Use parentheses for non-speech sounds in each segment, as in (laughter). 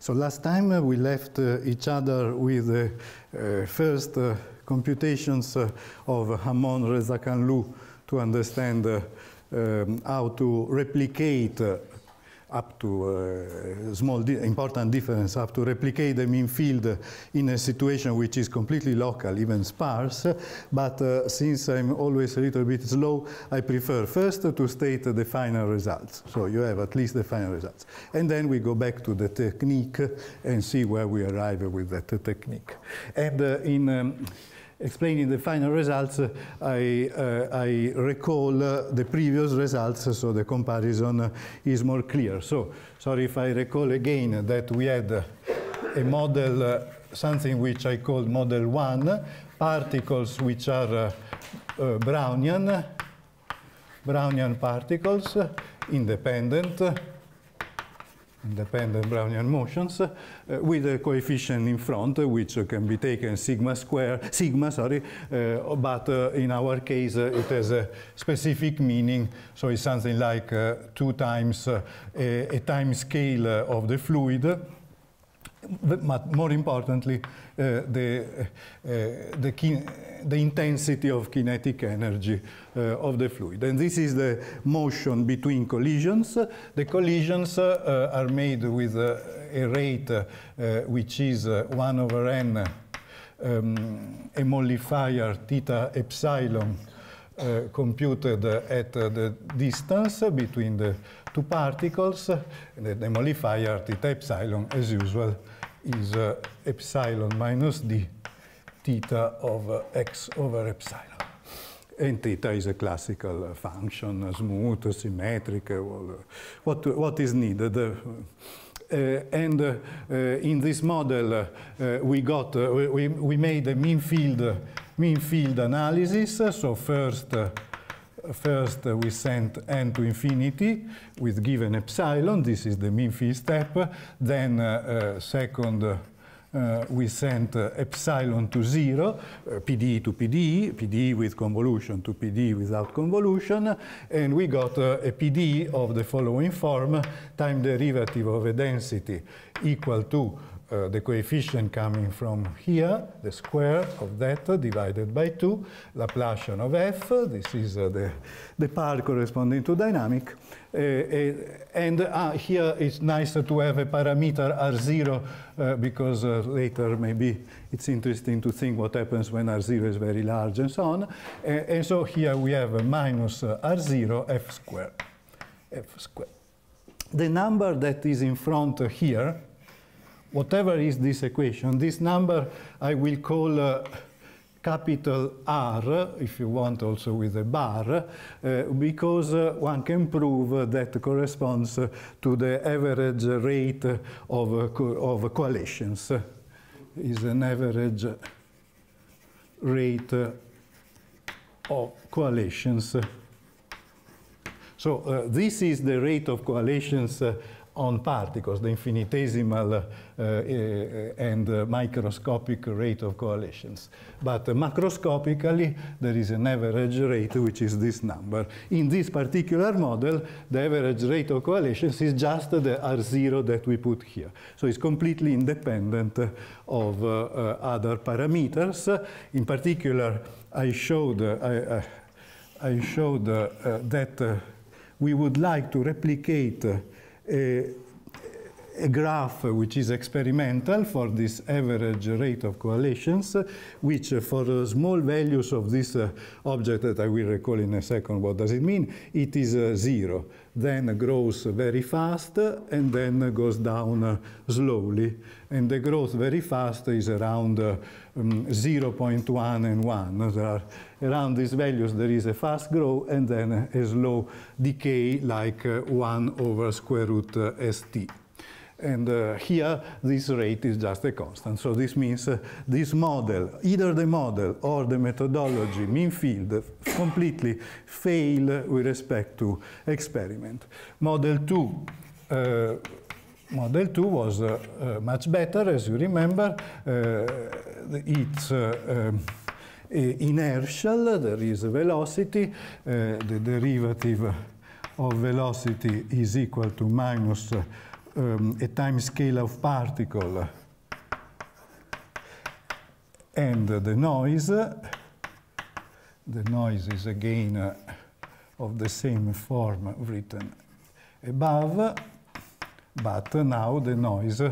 So last time uh, we left uh, each other with uh, uh first uh, computations uh, of Hamon Rezakanlu to understand um, how to replicate up to uh, small di important difference, up to replicate the mean field in a situation which is completely local, even sparse. But uh, since I'm always a little bit slow, I prefer first to state the final results. So you have at least the final results. And then we go back to the technique and see where we arrive with that technique. And uh, in um, explaining the final results, uh, I, uh, I, recall uh, the previous results, so the comparison uh, is more clear. So, sorry if I recall again that we had a model, uh, something which I called model one, particles which are Brownian, Brownian particles, independent, independent Brownian motions uh, with a coefficient in front, uh, which can be taken sigma square, sigma, sorry, uh, but uh, in our case it has a specific meaning, so it's something like two times a, a, time scale of the fluid, but more importantly, uh, the, uh, the, the, intensity of kinetic energy uh, of the fluid. And this is the motion between collisions. The collisions are made with a rate which is 1 over n um, mollifier theta epsilon uh, computed uh, at uh, the distance between the two particles, the mollifier theta epsilon, as usual, is uh, epsilon minus d theta of uh, x over epsilon. And theta is a classical uh, function, uh, smooth, symmetric, uh, uh, what, what is needed. and in this model, we got we, we made a mean field mean field analysis. so first, First, uh, we sent n to infinity with given epsilon. This is the mean phi step. Then, uh, uh second, uh, we sent uh, epsilon to zero, uh, to PD, PD with convolution to PD without convolution, and we got uh, a PD of the following form, time derivative of a density equal to uh, the coefficient coming from here, the square of that divided by 2, Laplacian of f, this is uh, the, the part corresponding to dynamic, uh, and here it's nicer to have a parameter r0 because later maybe it's interesting to think what happens when r0 is very large and so on, and so here we have a minus r0 f squared, f squared. The number that is in front here whatever is this equation, this number I will call uh, capital R, if you want also with a bar, uh, because uh, one can prove that corresponds uh, to the average rate of, uh, co of coalitions, is an average rate uh, of coalitions. So this is the rate of coalitions on particles, the infinitesimal uh, uh and uh, microscopic rate of coalitions. But macroscopically, there is an average rate, which is this number. In this particular model, the average rate of coalitions is just the R0 that we put here. So it's completely independent of uh, other parameters. In particular, I showed, I, I, showed that we would like to replicate a, a graph which is experimental for this average rate of coalitions, which for small values of this uh, object that I will recall in a second what does it mean, it is uh, zero. Then grows very fast uh, and then goes down slowly. And the growth very fast is around um, 0.1 and 1. There are around these values there is a fast growth and then a slow decay like uh, 1 over square root uh, st. And uh, here, this rate is just a constant. So this means uh, this model, either the model or the methodology, mean field, completely fail with respect to experiment. Model 2, uh, model 2 was uh, much better, as you remember. it's um, inertial, there is a velocity, eh, the derivative of velocity is equal to minus um, a time scale of particle and the noise. The noise is again uh, of the same form written above, but now the noise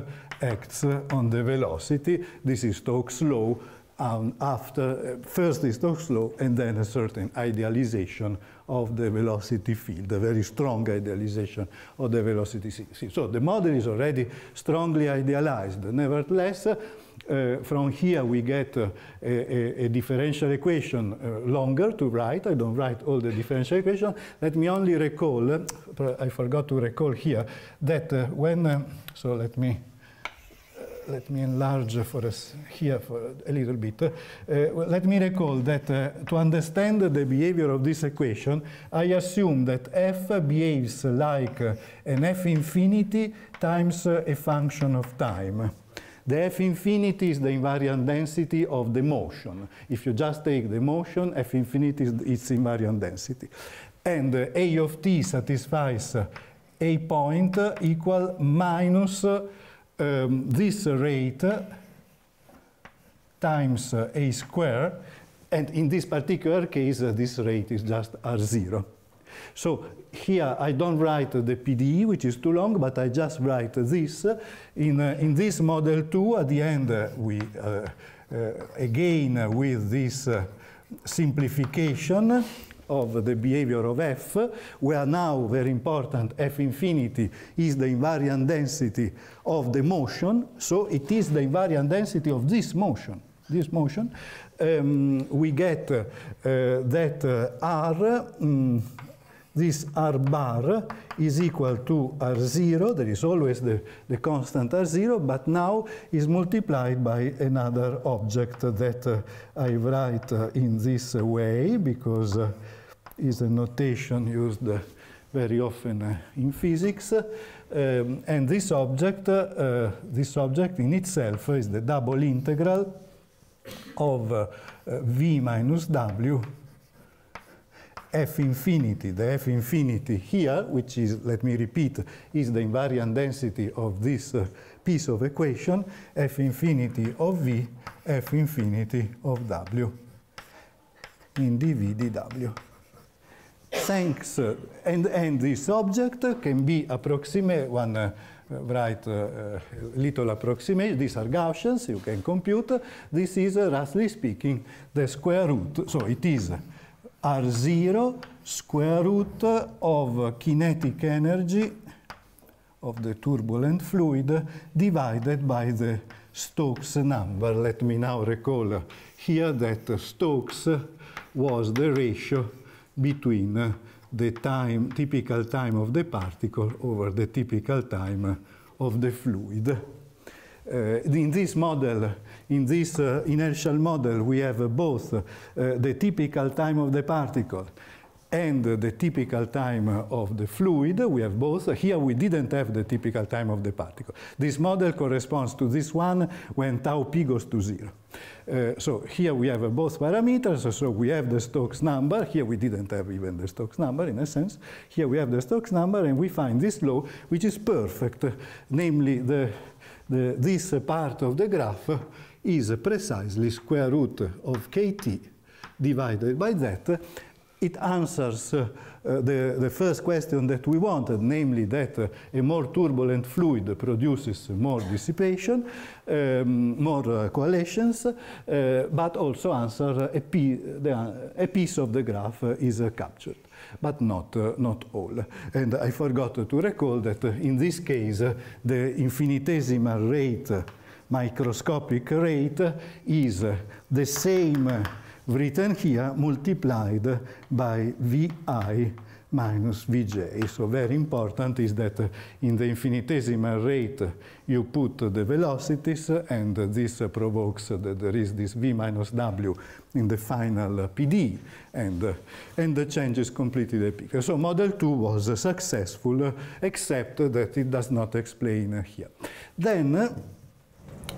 acts on the velocity. This is Stokes' law um, after uh, first the Stokes law and then a certain idealization of the velocity field, a very strong idealization of the velocity field. So the model is already strongly idealized. Nevertheless, uh, from here we get uh, a, a, differential equation uh, longer to write. I don't write all the differential equation. Let me only recall, uh, I forgot to recall here, that uh, when, so let me let me enlarge for us here for a little bit. Uh, well, let me recall that uh, to understand the behavior of this equation, I assume that f behaves like uh, an f infinity times uh, a function of time. The f infinity is the invariant density of the motion. If you just take the motion, f infinity is its invariant density. And uh, a of t satisfies uh, a point equal minus um, this rate times a square, and in this particular case, this rate is just r0. So here I don't write the PDE, which is too long, but I just write this. In, uh, in this model 2, at the end, uh, we uh, uh again with this uh, simplification, of the behavior of f, where now very important f infinity is the invariant density of the motion, so it is the invariant density of this motion. This motion, um, we get uh, that uh, r, um, this r bar is equal to r0, there is always the, the constant r0, but now is multiplied by another object that uh, I write uh, in this way because uh, is a notation used very often uh, in physics. Um, and this object, uh, this object in itself is the double integral of uh, v minus w f infinity, the f infinity here, which is, let me repeat, is the invariant density of this uh, piece of equation, f infinity of v, f infinity of w, in dv dw thanks, uh, and, and this object can be approximate, one uh, right uh, uh, little approximation, these are Gaussians, you can compute, this is uh, roughly speaking the square root, so it is R0 square root of kinetic energy of the turbulent fluid divided by the Stokes number. Let me now recall here that Stokes was the ratio between the time, typical time of the particle over the typical time of the fluid. Uh, in this model, in this uh, inertial model, we have uh, both the typical time of the particle and the typical time of the fluid. We have both. Here we didn't have the typical time of the particle. This model corresponds to this one when tau p goes to zero. Uh, so here we have both parameters, so we have the Stokes number. Here we didn't have even the Stokes number, in a sense. Here we have the Stokes number, and we find this law, which is perfect, namely the, the, this part of the graph is precisely square root of kt divided by that, it answers uh, the, the first question that we wanted, namely that uh, a more turbulent fluid produces more dissipation, um, more uh, coalitions, uh, but also answer a, the, a piece of the graph is captured but not, uh, not all. And I forgot to recall that uh, in this case, uh, the infinitesimal rate, microscopic rate, is the same written here multiplied by Vi minus Vj. So very important is that in the infinitesimal rate you put the velocities and this provokes that there is this V minus W in the final PD and, and the changes completely the So model 2 was successful except that it does not explain here. Then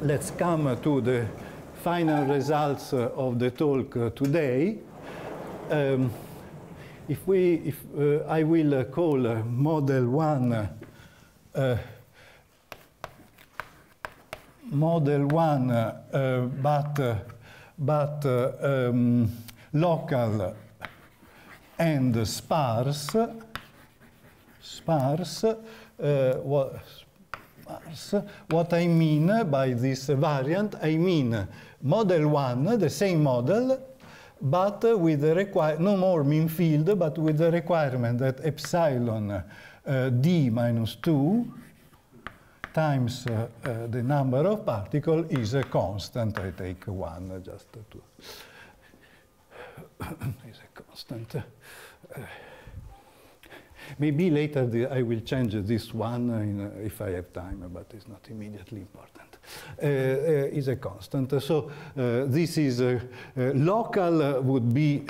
let's come to the final results uh, of the talk uh, today. Um, if we, if uh, I will uh, call uh, model one, uh, model one, but but um, local and sparse, sparse. what, sparse. What I mean by this variant, I mean Model 1, the same model, but with the require no more mean field, but with the requirement that epsilon uh, d minus 2 times uh, uh, the number of particles is a constant. I take one uh, just to (coughs) is a constant. Uh, maybe later the, I will change this one in, uh, if I have time, but it's not immediately important. Uh, uh, is a constant. So uh, this is local would be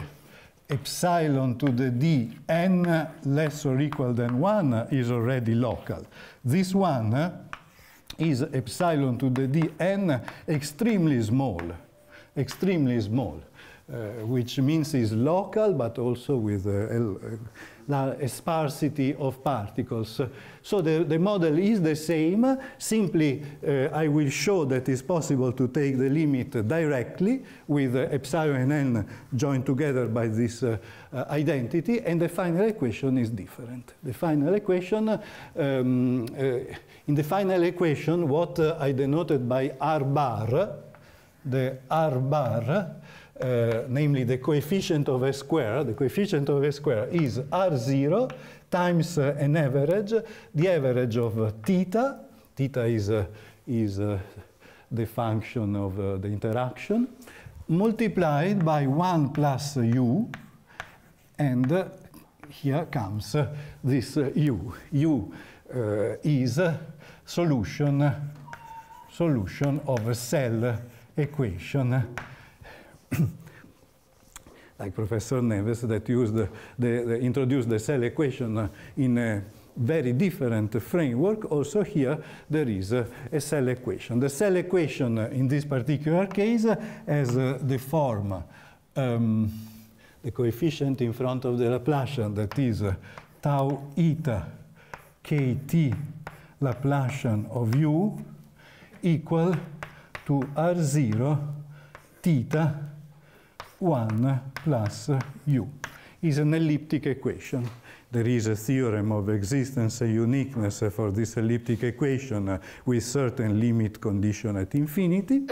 epsilon to the d n less or equal than 1 is already local. This one is epsilon to the d n extremely small, extremely small. Uh, which means is local, but also with uh, uh, a sparsity of particles. So the, the model is the same, simply uh, I will show that it's possible to take the limit directly with uh, epsilon and n joined together by this uh, identity, and the final equation is different. The final equation, um, in the final equation, what I denoted by r bar, the r bar, uh, namely the coefficient of S square. The coefficient of S square is R0 times uh, an average, the average of uh, theta. Theta is, uh, is uh, the function of uh, the interaction, multiplied by 1 plus u, and here comes this u. u is solution, solution of a cell equation (clears throat) like Professor Neves, that used the, the, the introduced the cell equation uh, in a very different framework. Also here, there is uh, a cell equation. The cell equation uh, in this particular case has the form, um, the coefficient in front of the Laplacian, that is tau eta kt Laplacian of u equal to r0 theta 1 plus u is an elliptic equation. There is a theorem of existence and uniqueness for this elliptic equation with certain limit condition at infinity.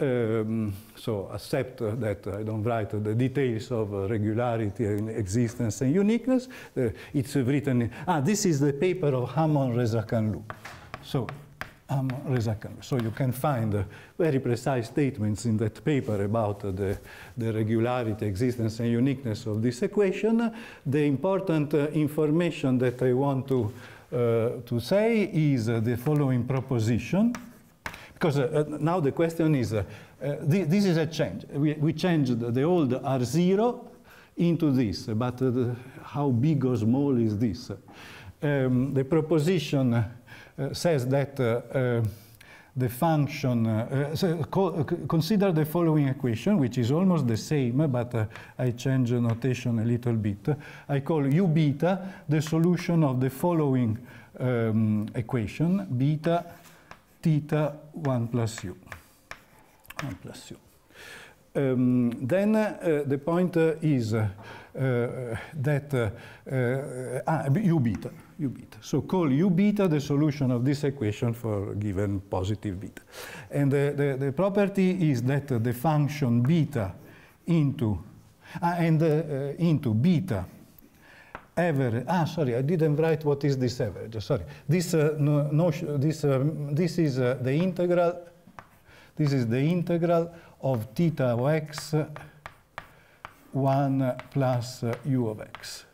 Um, so accept that I don't write the details of regularity and existence and uniqueness. Uh, it's written, in, ah, this is the paper of Hammond, Rezak and So so you can find uh, very precise statements in that paper about uh, the, the, regularity, existence, and uniqueness of this equation. The important uh, information that I want to, uh, to say is uh, the following proposition. Because uh, now the question is, th this is a change. We, we changed the old R0 into this, but how big or small is this? Um, the proposition uh, says that uh, uh, the function, uh, so co consider the following equation, which is almost the same, but uh, I change the notation a little bit. I call u beta the solution of the following um, equation, beta theta 1 plus u. 1 plus u. Um, then uh, the point is that ah, u beta u beta. So call u beta the solution of this equation for given positive beta. And the, the, the property is that the function beta into uh, and uh, uh into beta average. Ah, sorry, I didn't write what is this average. Sorry, this uh, no, no this um, this is uh, the integral. This is the integral of theta of x one plus u of x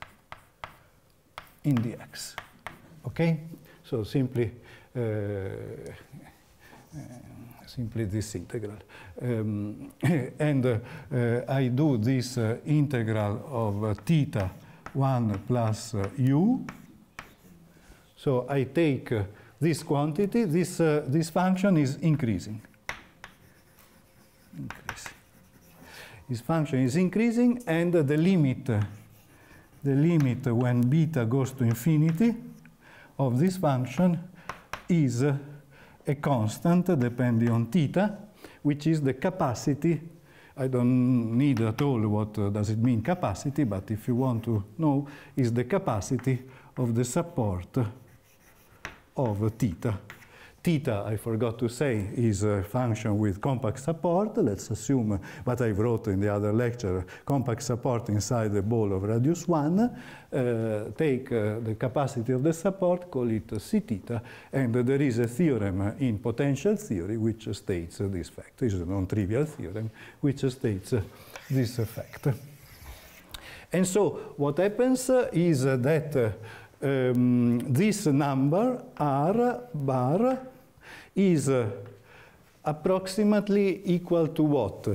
in the x, Okay? So simply, uh, simply this integral. Um, (laughs) and uh, I do this uh, integral of uh, theta 1 plus uh, u. So I take this quantity, this, this function is increasing. Increasing. This function is increasing and the limit the limit when beta goes to infinity of this function is a constant depending on theta, which is the capacity. I don't need at all what uh, does it mean capacity, but if you want to know, is the capacity of the support of theta Theta, I forgot to say, is a function with compact support. Let's assume what I wrote in the other lecture, compact support inside the ball of radius 1. Uh, take uh, the capacity of the support, call it C theta, and uh, there is a theorem in potential theory which states this fact. It's a non-trivial theorem which states this fact. And so what happens is that um, this number, R bar, is uh, approximately equal to what?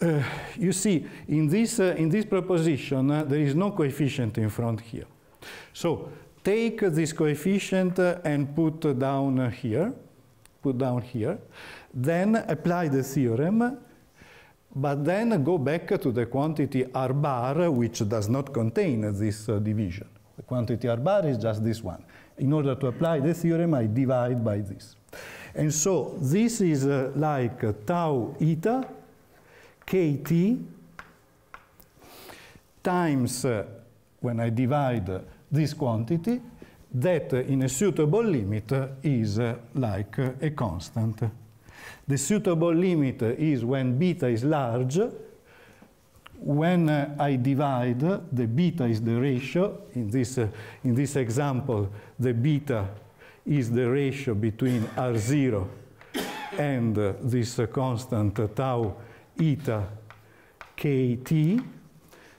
Uh, you see, in this, uh, in this proposition, uh, there is no coefficient in front here. So take this coefficient uh, and put down here, put down here, then apply the theorem, but then go back to the quantity r bar, which does not contain this uh, division. The quantity r bar is just this one. In order to apply the theorem, I divide by this. And so this is uh, like uh, tau eta kt times, uh, when I divide uh, this quantity, that uh, in a suitable limit uh, is like a constant. The suitable limit is when beta is large, when uh, I divide, the beta is the ratio. In this, uh, in this example, the beta is the ratio between R0 and this constant tau eta kt.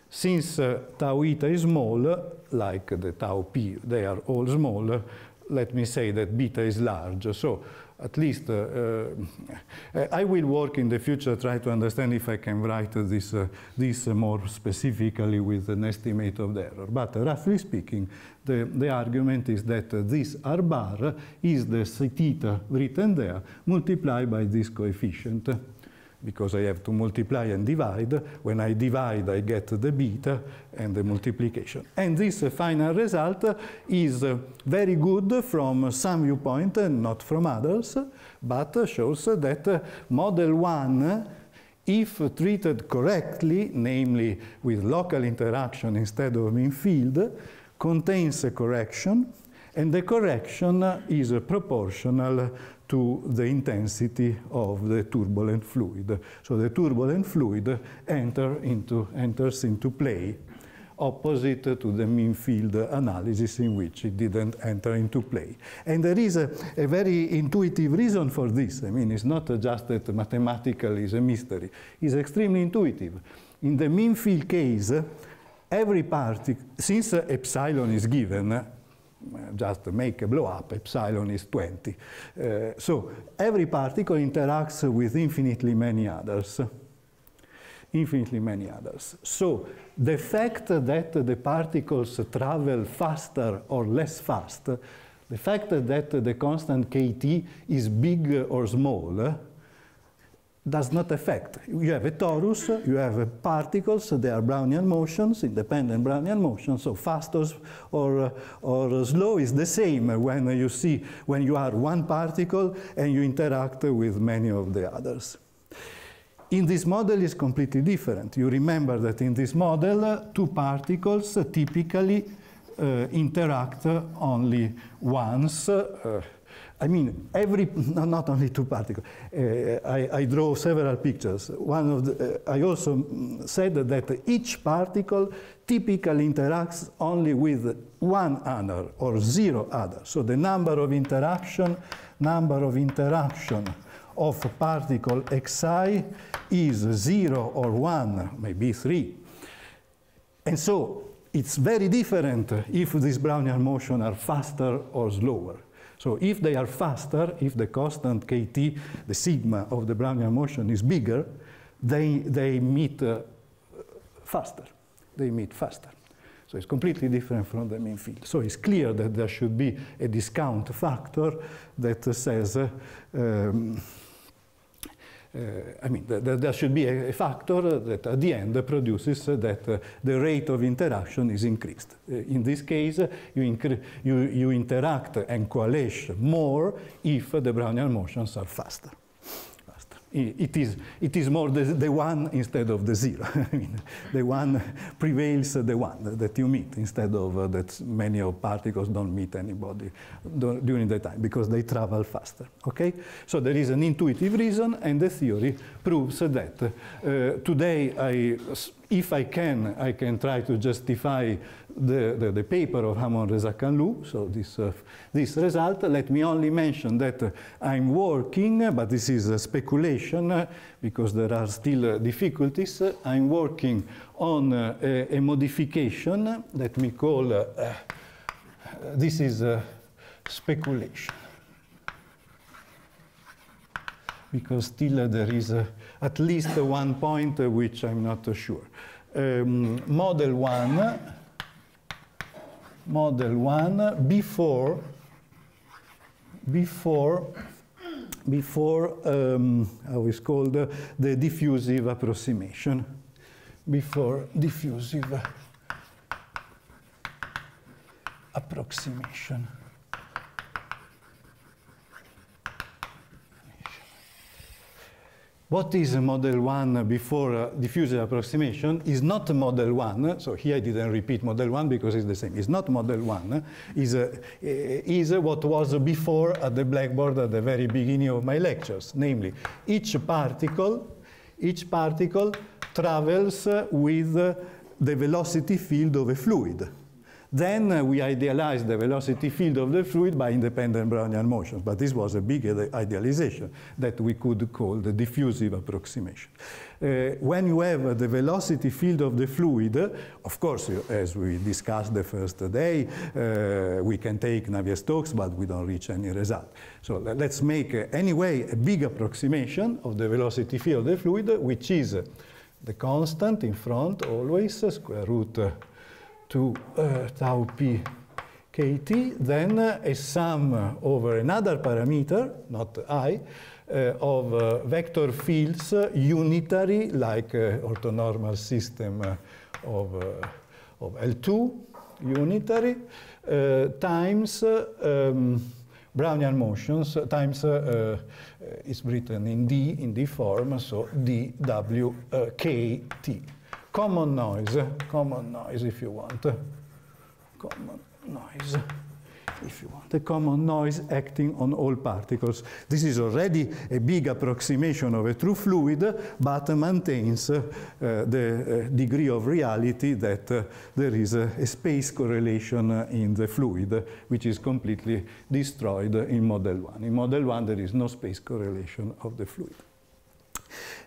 Since uh, tau eta is small, like the tau p, they are all small, let me say that beta is large. So at least uh, uh, I will work in the future, try to understand if I can write this, uh, this more specifically with an estimate of the error. But roughly speaking, the, the argument is that this R bar is the theta written there multiplied by this coefficient because I have to multiply and divide. When I divide, I get the beta and the multiplication. And this final result is very good from some viewpoint and not from others, but shows that model 1 if treated correctly, namely with local interaction instead of mean field, contains a correction, and the correction is proportional to the intensity of the turbulent fluid. So the turbulent fluid enter into, enters into play opposite to the mean field analysis in which it didn't enter into play. And there is a, a, very intuitive reason for this. I mean, it's not just that mathematically is a mystery. It's extremely intuitive. In the mean field case, every particle, since epsilon is given, just make a blow up, epsilon is 20. Uh, so every particle interacts with infinitely many others. Infinitely many others. So the fact that the particles travel faster or less fast, the fact that the constant kT is big or small, does not affect. You have a torus, you have particles, they are Brownian motions, independent Brownian motions, so fast or, uh, or slow is the same when you see, when you are one particle and you interact with many of the others. In this model is completely different. You remember that in this model, uh, two particles typically uh, interact only once uh, I mean, every, not only two particles. Uh, I, I, draw several pictures. One of the, uh, I also mm, said that each particle typically interacts only with one other or zero other. So the number of interaction, number of interaction of particle xi is zero or one, maybe three. And so it's very different if these Brownian motion are faster or slower. So if they are faster, if the constant kt, the sigma of the Brownian motion is bigger, they, they meet uh, faster. They meet faster. So it's completely different from the mean field. So it's clear that there should be a discount factor that says uh, um, Eh, I mean, th th there should be a, a, factor that at the end produces that the rate of interaction is increased. Eh, in this case, you, you, you interact and coalesce more if the Brownian motions are faster it is, it is more the, the one instead of the zero. (laughs) I mean, the one prevails the one that you meet instead of uh, that many of particles don't meet anybody during the time because they travel faster. Okay? So there is an intuitive reason and the theory proves that uh, today I, if I can, I can try to justify the, the, the, paper of Hamon Rezakanlu, so this, uh, this result. Let me only mention that uh, I'm working, uh, but this is a uh, speculation uh, because there are still difficulties. I'm working on a, a, modification that we call, this is speculation. Because still there is at least one point which I'm not sure. Um, model 1 model 1 before before before um, how is called uh, the diffusive approximation before diffusive approximation What is a Model 1 before uh, diffusive approximation is not Model 1, so here I didn't repeat Model 1 because it's the same, it's not Model 1, is, uh, eh, is what was before at the blackboard at the very beginning of my lectures, namely each particle, each particle travels with the velocity field of a fluid. Then uh, we idealized the velocity field of the fluid by independent Brownian motions, but this was a big idealization that we could call the diffusive approximation. Uh, when you have the velocity field of the fluid, of course, as we discussed the first day, uh, we can take Navier-Stokes, but we don't reach any result. So let's make, uh, anyway, a big approximation of the velocity field of the fluid, which is the constant in front always, uh, square root uh, to uh, eh, tau p kt, then a sum over another parameter, not i, uh, of uh, vector fields unitary like orthonormal system of, of L2, unitary, times um, Brownian motions times uh, uh, is written in D in D form, so D W uh, common noise, common noise if you want, common noise if you want, a common noise acting on all particles. This is already a big approximation of a true fluid, but maintains uh, the uh, degree of reality that uh, there is a, a space correlation in the fluid, which is completely destroyed in Model 1. In Model 1, there is no space correlation of the fluid.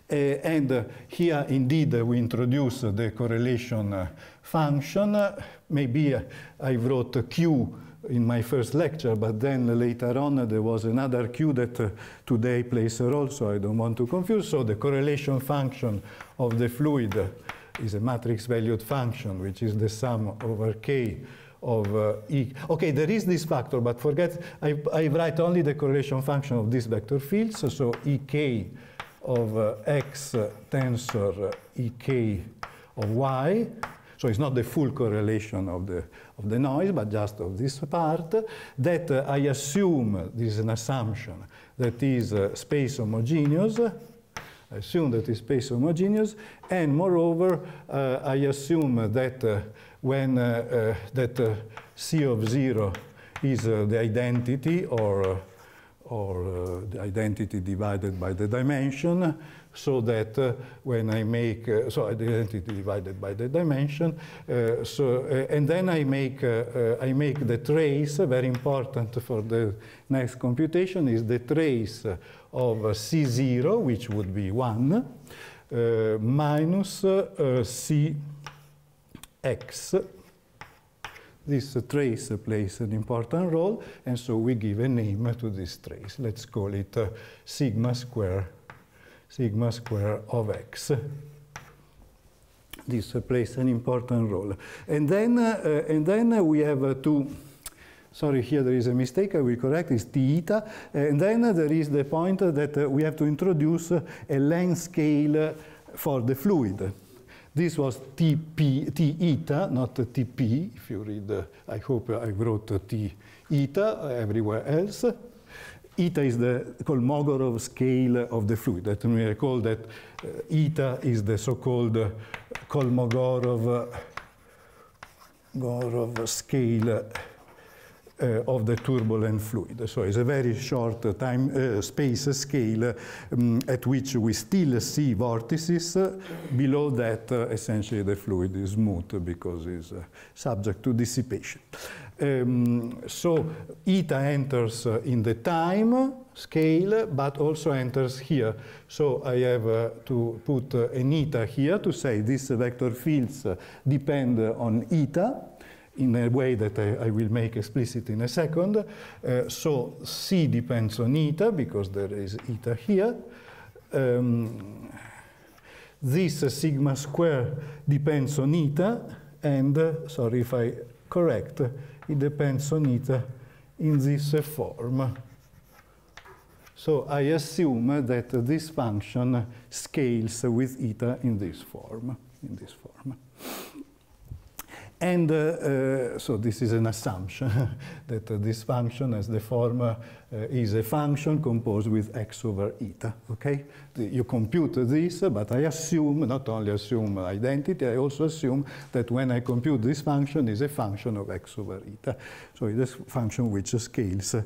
Eh, and here, indeed, we introduce the correlation eh, function. Maybe eh, I wrote Q in my first lecture, but then later on there was another Q that uh, today plays a role, so I don't want to confuse. So the correlation function of the fluid is a matrix valued function, which is the sum over K of uh, E. Okay, there is this factor, but forget, I, I write only the correlation function of these vector fields, so, so EK of uh, X tensor uh, EK of Y. So it's not the full correlation of the, of the noise, but just of this part, that uh, I assume, this is an assumption, that is uh, space homogeneous, I assume that is space homogeneous, and moreover, uh, I assume that uh, when uh, uh that uh, C of zero is the identity or or uh, the identity divided by the dimension, so that uh, when I make, uh, so identity divided by the dimension, so, and then I make, I make the trace, very important for the next computation, is the trace of C0, which would be 1, minus Cx this trace plays an important role, and so we give a name to this trace. Let's call it uh, sigma square, sigma square of x. This plays an important role. And then, uh, and then we have uh, two, sorry, here there is a mistake, I will correct, it's theta. And then there is the point that uh, we have to introduce a length scale for the fluid. This was TP, T eta, not TP. If you read, uh, I hope I wrote uh, T eta everywhere else. Eta is the Kolmogorov scale of the fluid. Let me recall that uh, eta is the so-called uh, Kolmogorov uh, scale uh, uh, of the turbulent fluid. So it's a very short uh, time uh, space scale um, at which we still see vortices. Uh, below that, uh, essentially, the fluid is smooth because it's subject to dissipation. Um, so eta enters in the time scale, but also enters here. So I have uh, to put uh, an eta here to say these vector fields uh, depend on eta, in a way that I, I, will make explicit in a second. Uh, so C depends on eta because there is eta here. Um, this uh, sigma square depends on eta and, uh, sorry if I correct, it depends on eta in this form. So I assume that this function scales with eta in this form, in this form. And uh, uh, so this is an assumption (laughs) that uh, this function as the form is a function composed with x over eta, okay? The, you compute this, but I assume, not only assume identity, I also assume that when I compute this function is a function of x over eta. So it is a function which scales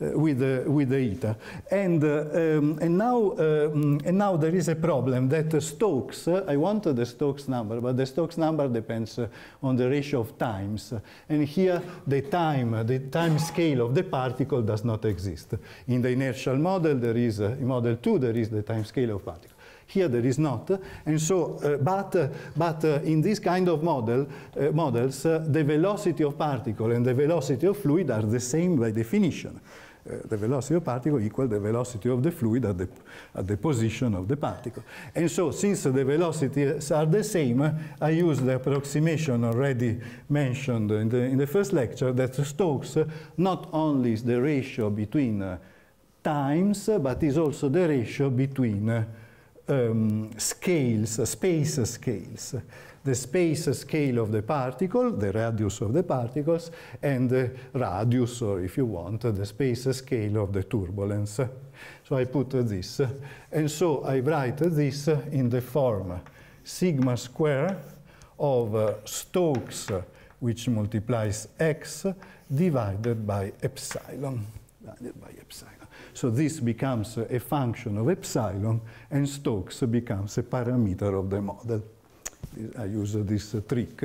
uh, with uh, with eta, And uh, um, and now um, and now there is a problem that Stokes. I wanted the Stokes number, but the Stokes number depends on the ratio of times. And here the time the time scale of the particle does not exist. In the inertial model, there is in model two there is the time scale of particle. Here there is not, and so, uh, but, uh, but uh, in this kind of model, models, the velocity of particle and the velocity of fluid are the same by definition. Eh, the velocity of particle equal the velocity of the fluid at the, at the position of the particle. And so since the velocities are the same, I use the approximation already mentioned in the, in the first lecture that Stokes not only is the ratio between uh, times, but is also the ratio between um, scales, space scales the space scale of the particle, the radius of the particles, and the radius, or if you want, the space scale of the turbulence. So I put this. And so I write this in the form sigma square of uh, Stokes, which multiplies x, divided by epsilon. Divided by epsilon. So this becomes a function of epsilon, and Stokes becomes a parameter of the model. I use this trick.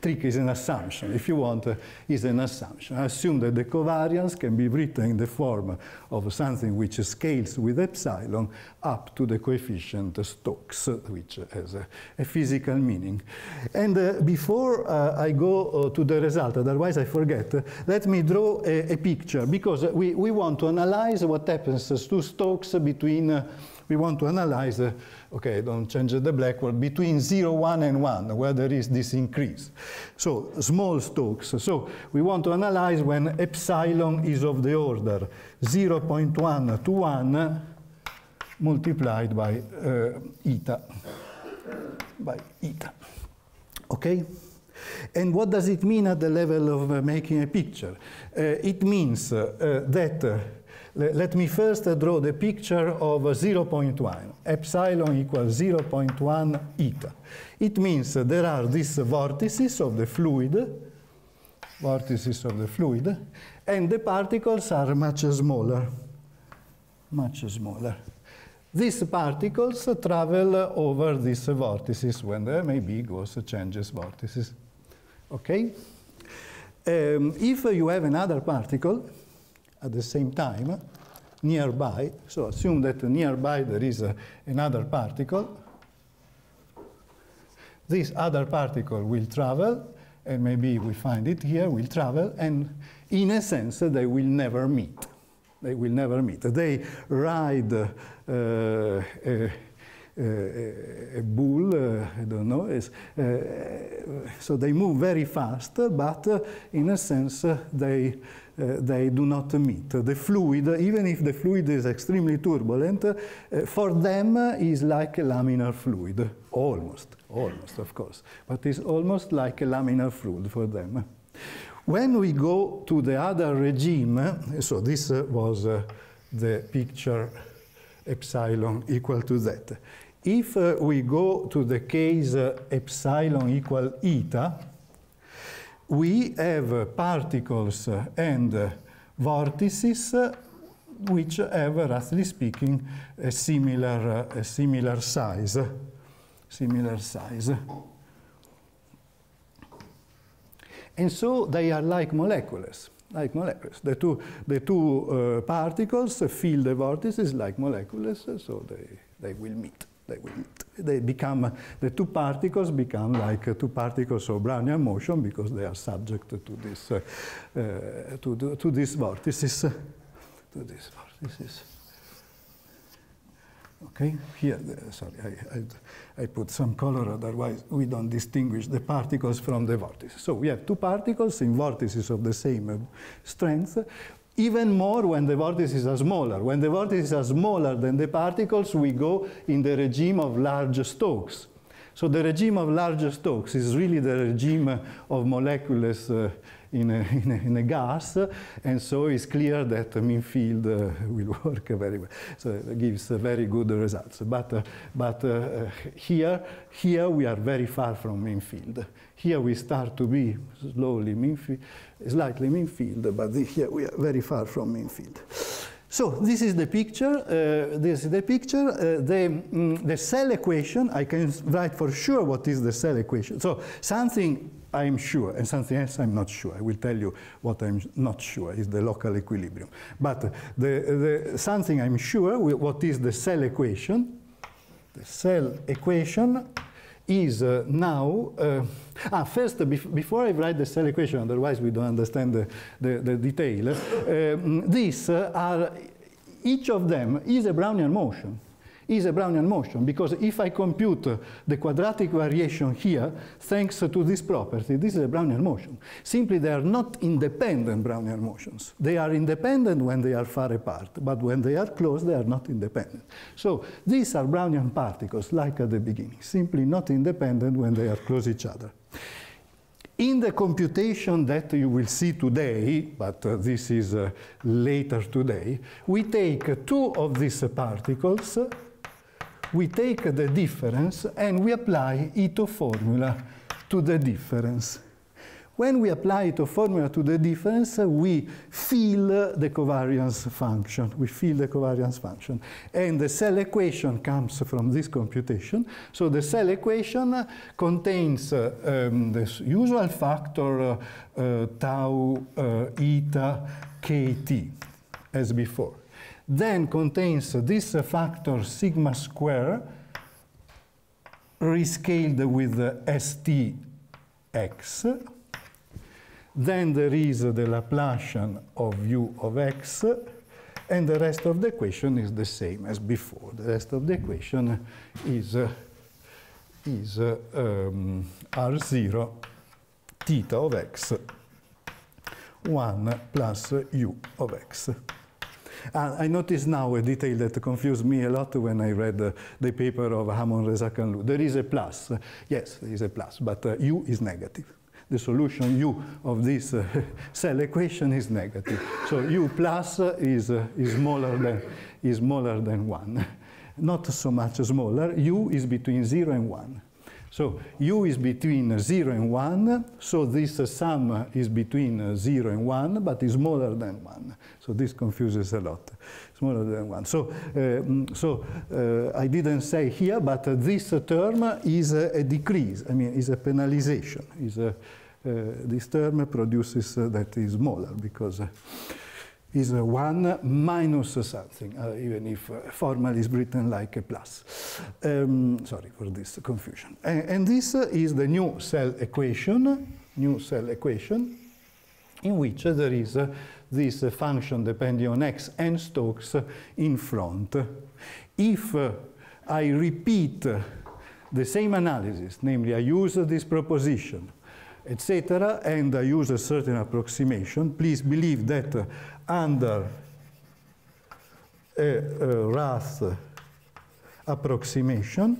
trick is an assumption, if you want, uh, is an assumption. I assume that the covariance can be written in the form of something which scales with epsilon up to the coefficient Stokes, which has a, a physical meaning. And uh, before uh, I go uh, to the result, otherwise I forget, uh, let me draw a, a, picture, because we, we want to analyze what happens to Stokes between uh, we want to analyze, the, uh, okay, don't change the blackboard, between 0, 1 and 1, where there is this increase. So small stokes. So we want to analyze when epsilon is of the order 0 0.1 to 1 multiplied by uh, eta, by eta. Okay? And what does it mean at the level of uh, making a picture? Uh, it means uh, uh, that let me first draw the picture of 0.1. Epsilon equals 0.1 eta. It means there are these vortices of the fluid, vortices of the fluid, and the particles are much smaller, much smaller. These particles travel over these vortices when there may be goes changes vortices. Okay? Um, if you have another particle, at the same time nearby. So assume that nearby there is another particle. This other particle will travel, and maybe we find it here, will travel, and in a sense they will never meet. They will never meet. They ride uh, a bull, uh, I don't know. Uh, so they move very fast, but uh, in a sense uh, they Eh, they do not meet. The fluid, even if the fluid is extremely turbulent, eh, for them is like a laminar fluid, almost, almost of course, but it's almost like a laminar fluid for them. When we go to the other regime, eh, so this was the picture epsilon equal to that. If we go to the case epsilon equal eta, we have particles and vortices which have, roughly speaking, a similar, a similar size. Similar size. And so they are like molecules, like molecules. The two, the two uh, particles fill the vortices like molecules, so they, they will meet. They, they become, the two particles become like two particles of Brownian motion because they are subject to this, uh, uh, to, to, to these vortices, to these vortices. Okay, here, the, sorry, I, I, I, put some color, otherwise we don't distinguish the particles from the vortices. So we have two particles in vortices of the same uh, strength even more when the vortices are smaller. When the vortices are smaller than the particles, we go in the regime of large Stokes. So the regime of larger Stokes is really the regime of molecules uh, in, a, (laughs) in, a, in, a, gas, and so it's clear that the mean field uh, (laughs) will work very well. So it gives uh, very good results. But, uh, but uh, here, here we are very far from mean field. Here we start to be slowly mean slightly mean field, but here we are very far from mean field. So this is the picture. Uh, this is the picture. Uh, the, mm, the cell equation. I can write for sure what is the cell equation. So something I'm sure, and something else I'm not sure. I will tell you what I'm not sure is the local equilibrium. But uh, the, the something I'm sure. What is the cell equation? The cell equation is uh, now, uh, ah, first, uh, bef before I write the cell equation, otherwise we don't understand the, the, the detail, uh, um, these uh, are, each of them is a Brownian motion is a Brownian motion, because if I compute the quadratic variation here, thanks to this property, this is a Brownian motion. Simply, they are not independent Brownian motions. They are independent when they are far apart, but when they are close, they are not independent. So these are Brownian particles, like at the beginning, simply not independent when they are close each other. In the computation that you will see today, but uh, this is uh, later today, we take two of these particles we take the difference and we apply Ito formula to the difference. When we apply Ito formula to the difference, we fill the covariance function. We fill the covariance function. And the cell equation comes from this computation. So the cell equation contains uh, um, the usual factor uh, uh, tau eta kt, as before then contains this factor sigma square rescaled with stx. Then there is the Laplacian of u of x, and the rest of the equation is the same as before. The rest of the equation is, uh, is uh, um, r0 theta of x 1 plus u of x. Uh, I notice now a detail that confused me a lot when I read uh, the paper of Hamon and Lu. There is a plus. yes, there is a plus, but uh, u is negative the solution u of this uh, (laughs) cell equation is negative. So u plus is, uh, is, smaller than, is smaller than 1. Not so much smaller, u is between 0 and 1. So u is between 0 and 1, so this sum is between 0 and 1, but is smaller than 1. So this confuses a lot, smaller than 1. So, uh, so uh, I didn't say here, but this term is a, a decrease, I mean, is a penalization. Is uh, this term produces that is smaller because uh, is 1 minus something, uh, even if uh, formal is written like a plus. Um, sorry for this confusion. And, and this uh, is the new cell equation, new cell equation, in which there is uh, this function depending on x and Stokes in front. If uh, I repeat the same analysis, namely I use this proposition, etc., and I use a certain approximation. Please believe that uh, under a, a approximation,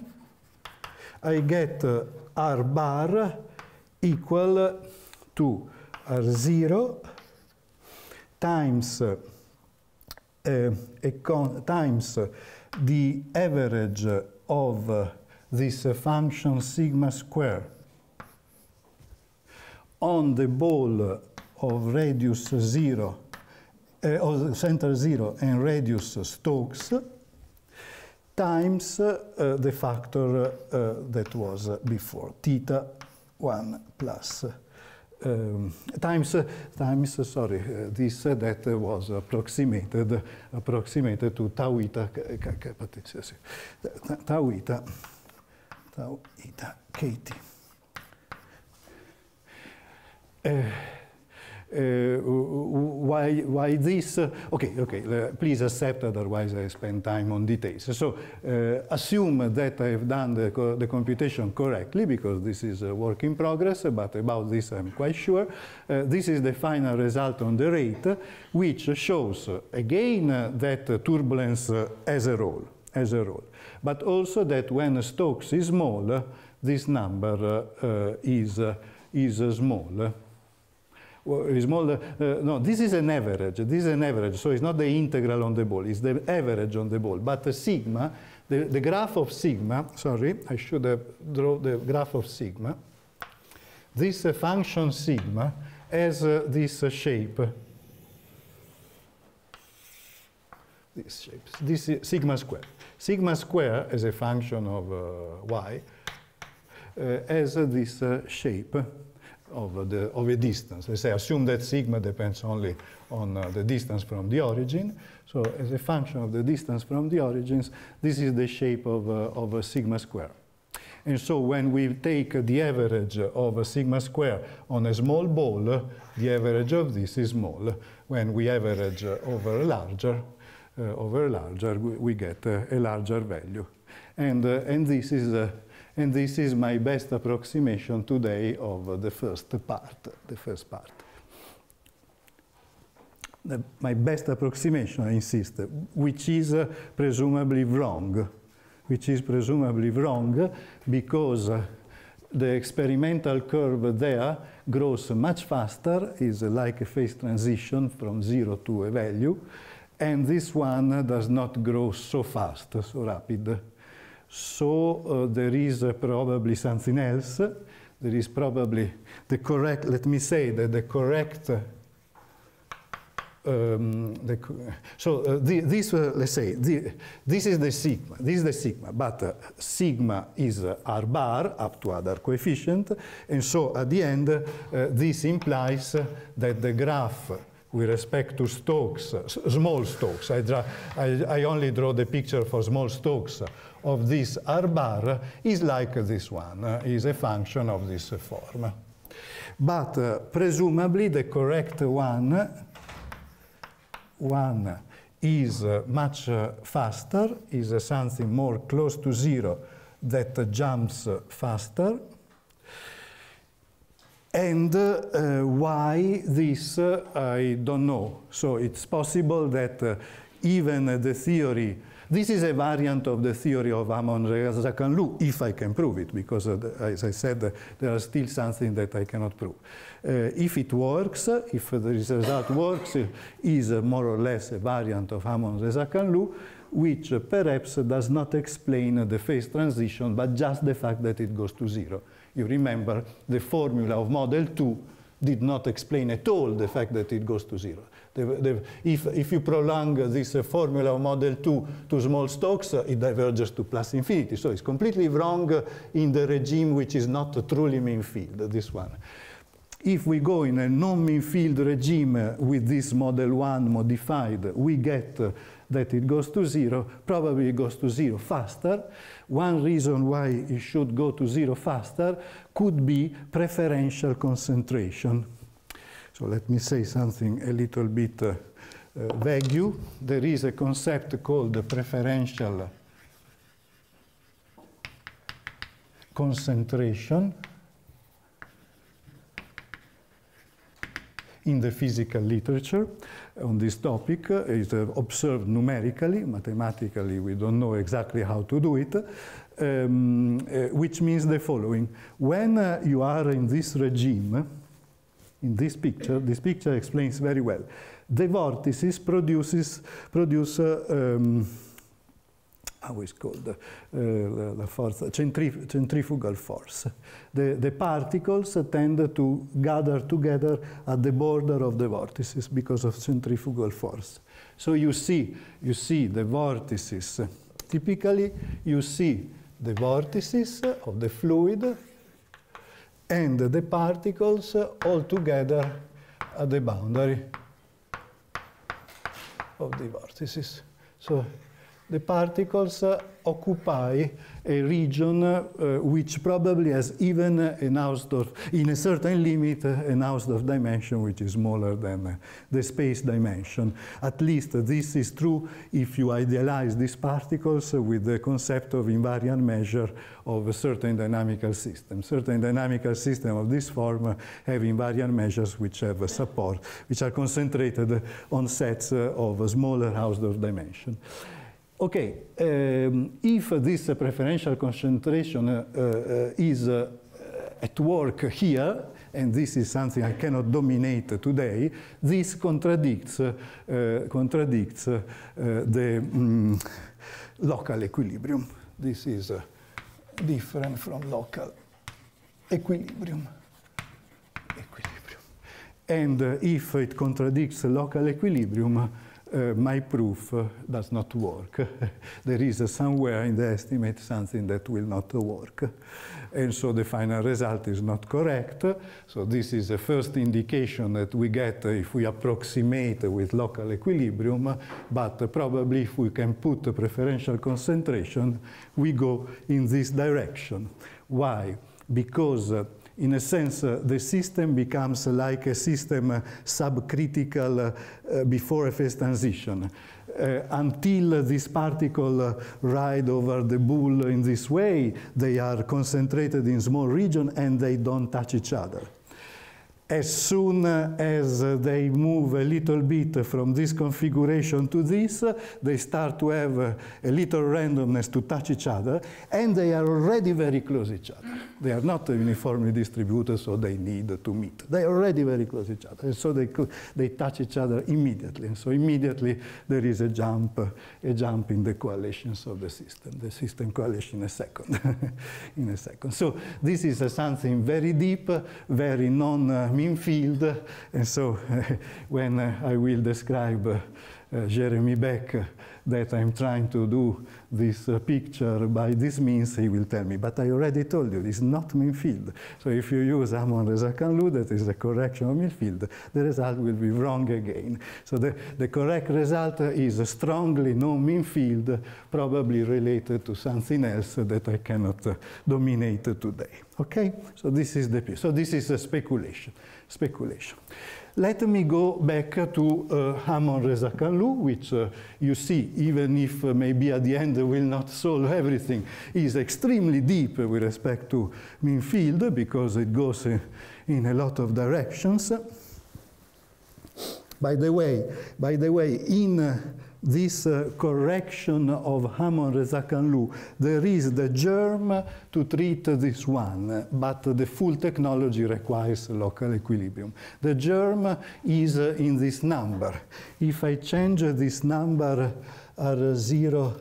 I get uh, R bar equal to R0 times uh, times the average of uh, this function sigma square on the ball of radius 0 Eh, of center zero and radius Stokes times eh, the factor eh, that was before, theta 1 plus um, times times sorry uh, this that was approximated approximated to tau eta tau eta tau eta kt uh, why, why this? Okay, okay, please accept, otherwise I spend time on details. So uh, assume that I've done the, co the, computation correctly, because this is a work in progress, but about this I'm quite sure. Uh, this is the final result on the rate, which shows again that turbulence as a role as a rule, but also that when Stokes is small, this number uh, is, uh, is small well, is more the, uh, no, this is an average. This is an average. So it's not the integral on the ball. It's the average on the ball. But the sigma, the, the graph of sigma, sorry, I should have drawn the graph of sigma. This uh, function sigma has uh, this uh, shape. This shape. This is sigma square. Sigma square as a function of uh, y uh, has this shape of, the, of a distance. Let's say assume that sigma depends only on uh, the distance from the origin. So as a function of the distance from the origins, this is the shape of, uh, of a sigma square. And so when we take the average of a sigma square on a small ball, the average of this is small. When we average over a larger, uh, over a larger, we, we get uh, a larger value. And, uh, and this is uh, and this is my best approximation today of the first part, the first part. The, my best approximation, I insist, which is uh, presumably wrong, which is presumably wrong because uh, the experimental curve there grows much faster, is like a phase transition from zero to a value, and this one does not grow so fast, so rapid. So uh, there is uh, probably something else. There is probably the correct, let me say that the correct uh, um, the, so uh, the, this, uh, let's say, the, this is the sigma, this is the sigma, but uh, sigma is r bar up to other coefficient, and so at the end, this implies that the graph with respect to Stokes, small Stokes, I, I, I, only draw the picture for small Stokes, of this R bar is like this one, is a function of this form. But uh, presumably the correct one, one is uh, much uh, faster, is something more close to zero that jumps faster. And uh, why this, uh, I don't know. So it's possible that uh, even the theory this is a variant of the theory of Amon Reyes Lu, if I can prove it, because uh, as I said, uh, there is still something that I cannot prove. Uh, if it works, if the result works, is more or less a variant of Amon Reyes Lu, which perhaps does not explain the phase transition, but just the fact that it goes to zero. You remember the formula of model 2 did not explain at all the fact that it goes to zero. The, the, if, if you prolong this uh, formula of model 2 to small stocks, uh, it diverges to plus infinity. So it's completely wrong uh, in the regime which is not truly mean field, this one. If we go in a non-mean field regime with this model 1 modified, we get that it goes to zero, probably it goes to zero faster. One reason why it should go to zero faster could be preferential concentration. So let me say something a little bit uh, uh, vague. There is a concept called the preferential concentration in the physical literature on this topic uh, It's uh, observed numerically, mathematically we don't know exactly how to do it, um, uh, which means the following. When uh, you are in this regime, in this picture, this picture explains very well. The vortices produces, produce, uh, um, how is called, uh, la centrif centrifugal force. The, the particles tend to gather together at the border of the vortices because of centrifugal force. So you see, you see the vortices. Typically, you see the vortices of the fluid and the particles all together at the boundary of the vortices. So the particles occupy a region uh, which probably has even an Hausdorff, in a certain limit, an Hausdorff dimension which is smaller than the space dimension. At least this is true if you idealize these particles with the concept of invariant measure of a certain dynamical system. Certain dynamical systems of this form have invariant measures which have support, which are concentrated on sets of smaller Hausdorff dimension. Okay, um, if this preferential concentration eh, eh, is eh, at work here, and this is something I cannot dominate today, this contradicts, uh, contradicts uh, the um, local equilibrium. This is uh, different from local equilibrium. equilibrium. And if it contradicts local equilibrium, uh, my proof uh, does not work. (laughs) there is uh, somewhere in the estimate something that will not work. And so the final result is not correct. So this is the first indication that we get uh, if we approximate with local equilibrium, but probably if we can put preferential concentration, we go in this direction. Why? Because uh, in a sense, uh, the system becomes like a system uh, subcritical uh, before a phase transition. Uh, until this particle uh, ride over the bull in this way, they are concentrated in small region and they don't touch each other as soon as they move a little bit from this configuration to this, they start to have a little randomness to touch each other, and they are already very close each other. They are not uniformly distributed, so they need to meet. They are already very close each other, and so they, they touch each other immediately. And so immediately there is a jump, a jump in the coalitions of the system. The system coalition in a second, (laughs) in a second. So this is something very deep, very non mean field. And so (laughs) when uh, I will describe uh, uh, Jeremy Beck uh, that I'm trying to do this uh, picture by this means, he will tell me. But I already told you, it's not mean field. So if you use Amon Rezakanlu, that is a correction of mean field, the result will be wrong again. So the, the correct result is a strongly no mean field, probably related to something else that I cannot uh, dominate today. Okay? So this is the, so this is a speculation. Speculation. Let me go back to uh, Hamon Rezakanlu, which uh, you see, even if uh, maybe at the end will not solve everything, is extremely deep with respect to mean field because it goes in a lot of directions. By the way, by the way, in uh, this uh, correction of Hamon Rezakanlu. There is the germ to treat this one, but the full technology requires local equilibrium. The germ is uh, in this number. If I change this number uh, zero,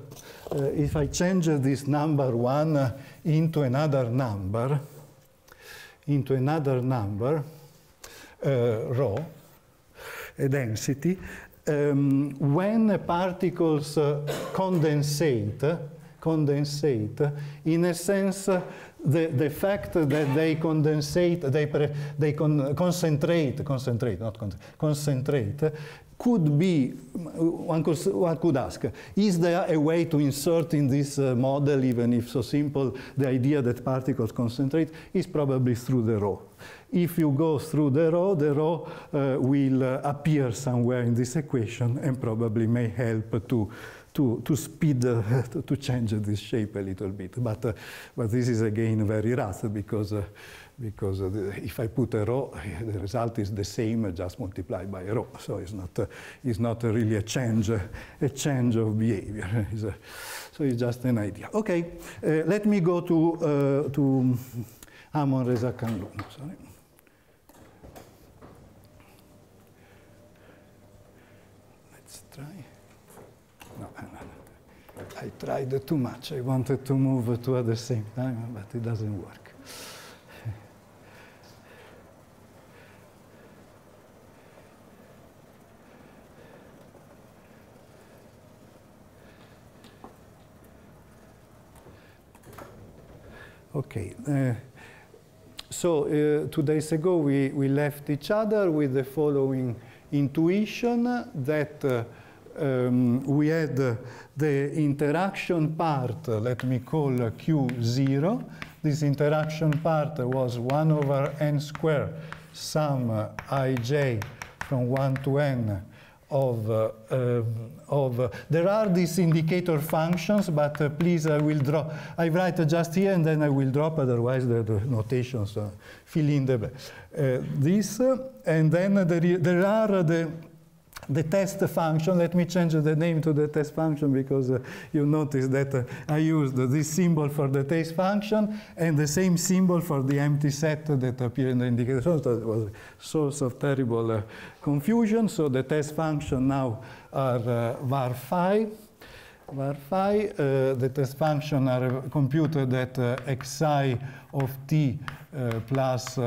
uh, if I change this number one into another number, into another number, uh, rho, a density, um, when particles condensate, condensate, in a sense the, the fact that they condensate, they, pre, they con concentrate, concentrate, not con concentrate, could be, one could, one could, ask, is there a way to insert in this uh, model, even if so simple, the idea that particles concentrate is probably through the row. If you go through the row, the row uh, will uh, appear somewhere in this equation and probably may help to to, to speed, to, (laughs) to change this shape a little bit. But, uh, but this is again very rough because, uh, because uh, if I put a row, (laughs) the result is the same, just multiplied by a row. So it's not, it's not really a change, a change of behavior. (laughs) It's a, so it's just an idea. Okay, let me go to, to Amon Reza Kanlun. Sorry. I tried too much. I wanted to move to at the same time, but it doesn't work. okay. Uh, so uh, two days ago we, we left each other with the following intuition that uh, um, we had the interaction part, let me call Q0. This interaction part was 1 over n squared sum uh, ij from 1 to n of, uh, um, of uh, there are these indicator functions, but uh, please I will draw. I write just here and then I will drop, otherwise the, the notations uh, fill in the this, and then there, there are the the test function. Let me change the name to the test function because uh, you notice that uh, I used this symbol for the test function and the same symbol for the empty set that appeared in the indicator. So that was source of terrible uh, confusion. So the test function now are uh, var phi. Var phi, uh, the test function are computed at uh, xi of t plus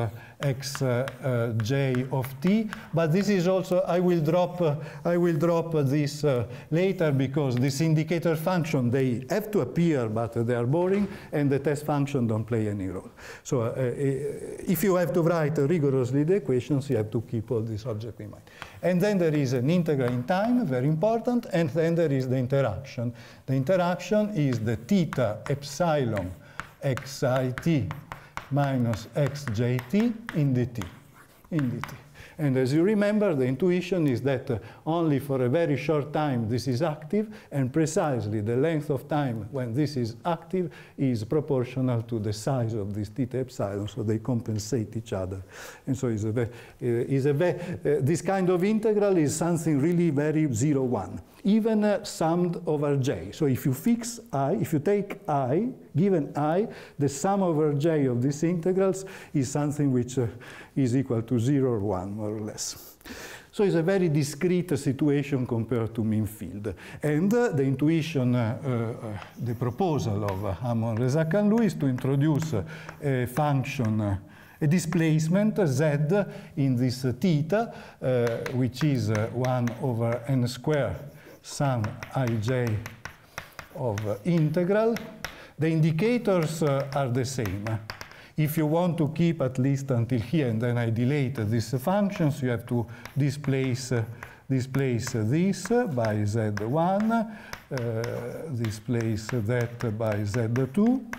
x uh, uh, j of t. But this is also, I will drop, uh, I will drop this later because this indicator function, they have to appear, but they are boring, and the test function don't play any role. So if you have to write rigorously the equations, you have to keep all this object in mind. And then there is an integral in time, very important, and then there is the interaction. The interaction is the theta epsilon xit minus xjt in dt, in dt. And as you remember, the intuition is that only for a very short time this is active, and precisely the length of time when this is active is proportional to the size of this theta epsilon, so they compensate each other. And so a, uh, a uh, this kind of integral is something really very zero-one, even uh, summed over j. So if you fix i, if you take i, given i, the sum over j of these integrals is something which uh, is equal to 0 or 1, more or less. So it's a very discrete situation compared to mean field. And uh, the intuition, uh, uh, the proposal of Hamon uh, Rezak and Lewis to introduce uh, a function uh, a displacement z in this theta, which is 1 over n squared sum ij of integral. The indicators are the same. If you want to keep at least until here, and then I delete these functions, you have to displace uh, displace this by z1, uh, displace that by z2.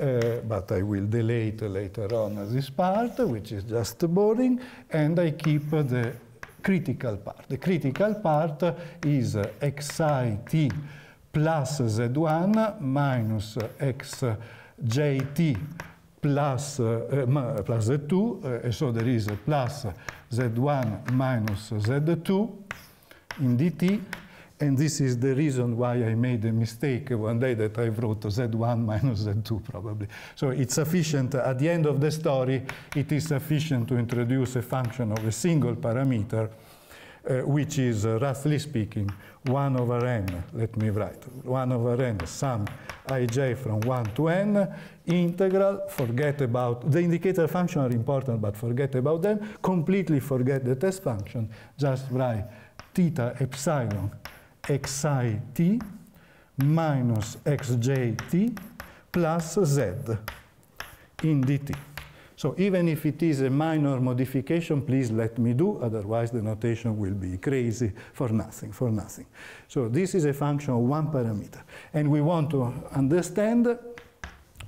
Uh, but I will delete later on this part, which is just boring, and I keep the critical part. The critical part is xit plus z1 minus xjt plus uh, plus z2, eh, so there is a plus z1 minus z2 in dt, and this is the reason why I made a mistake one day that I wrote Z1 minus Z2 probably. So it's sufficient, at the end of the story, it is sufficient to introduce a function of a single parameter uh, which is, uh, roughly speaking, 1 over n, let me write, 1 over n sum ij from 1 to n, integral, forget about, the indicator function are important, but forget about them, completely forget the test function, just write theta epsilon xi t minus xj t plus z in dt. So even if it is a minor modification, please let me do, otherwise the notation will be crazy for nothing, for nothing. So this is a function of one parameter. And we want to understand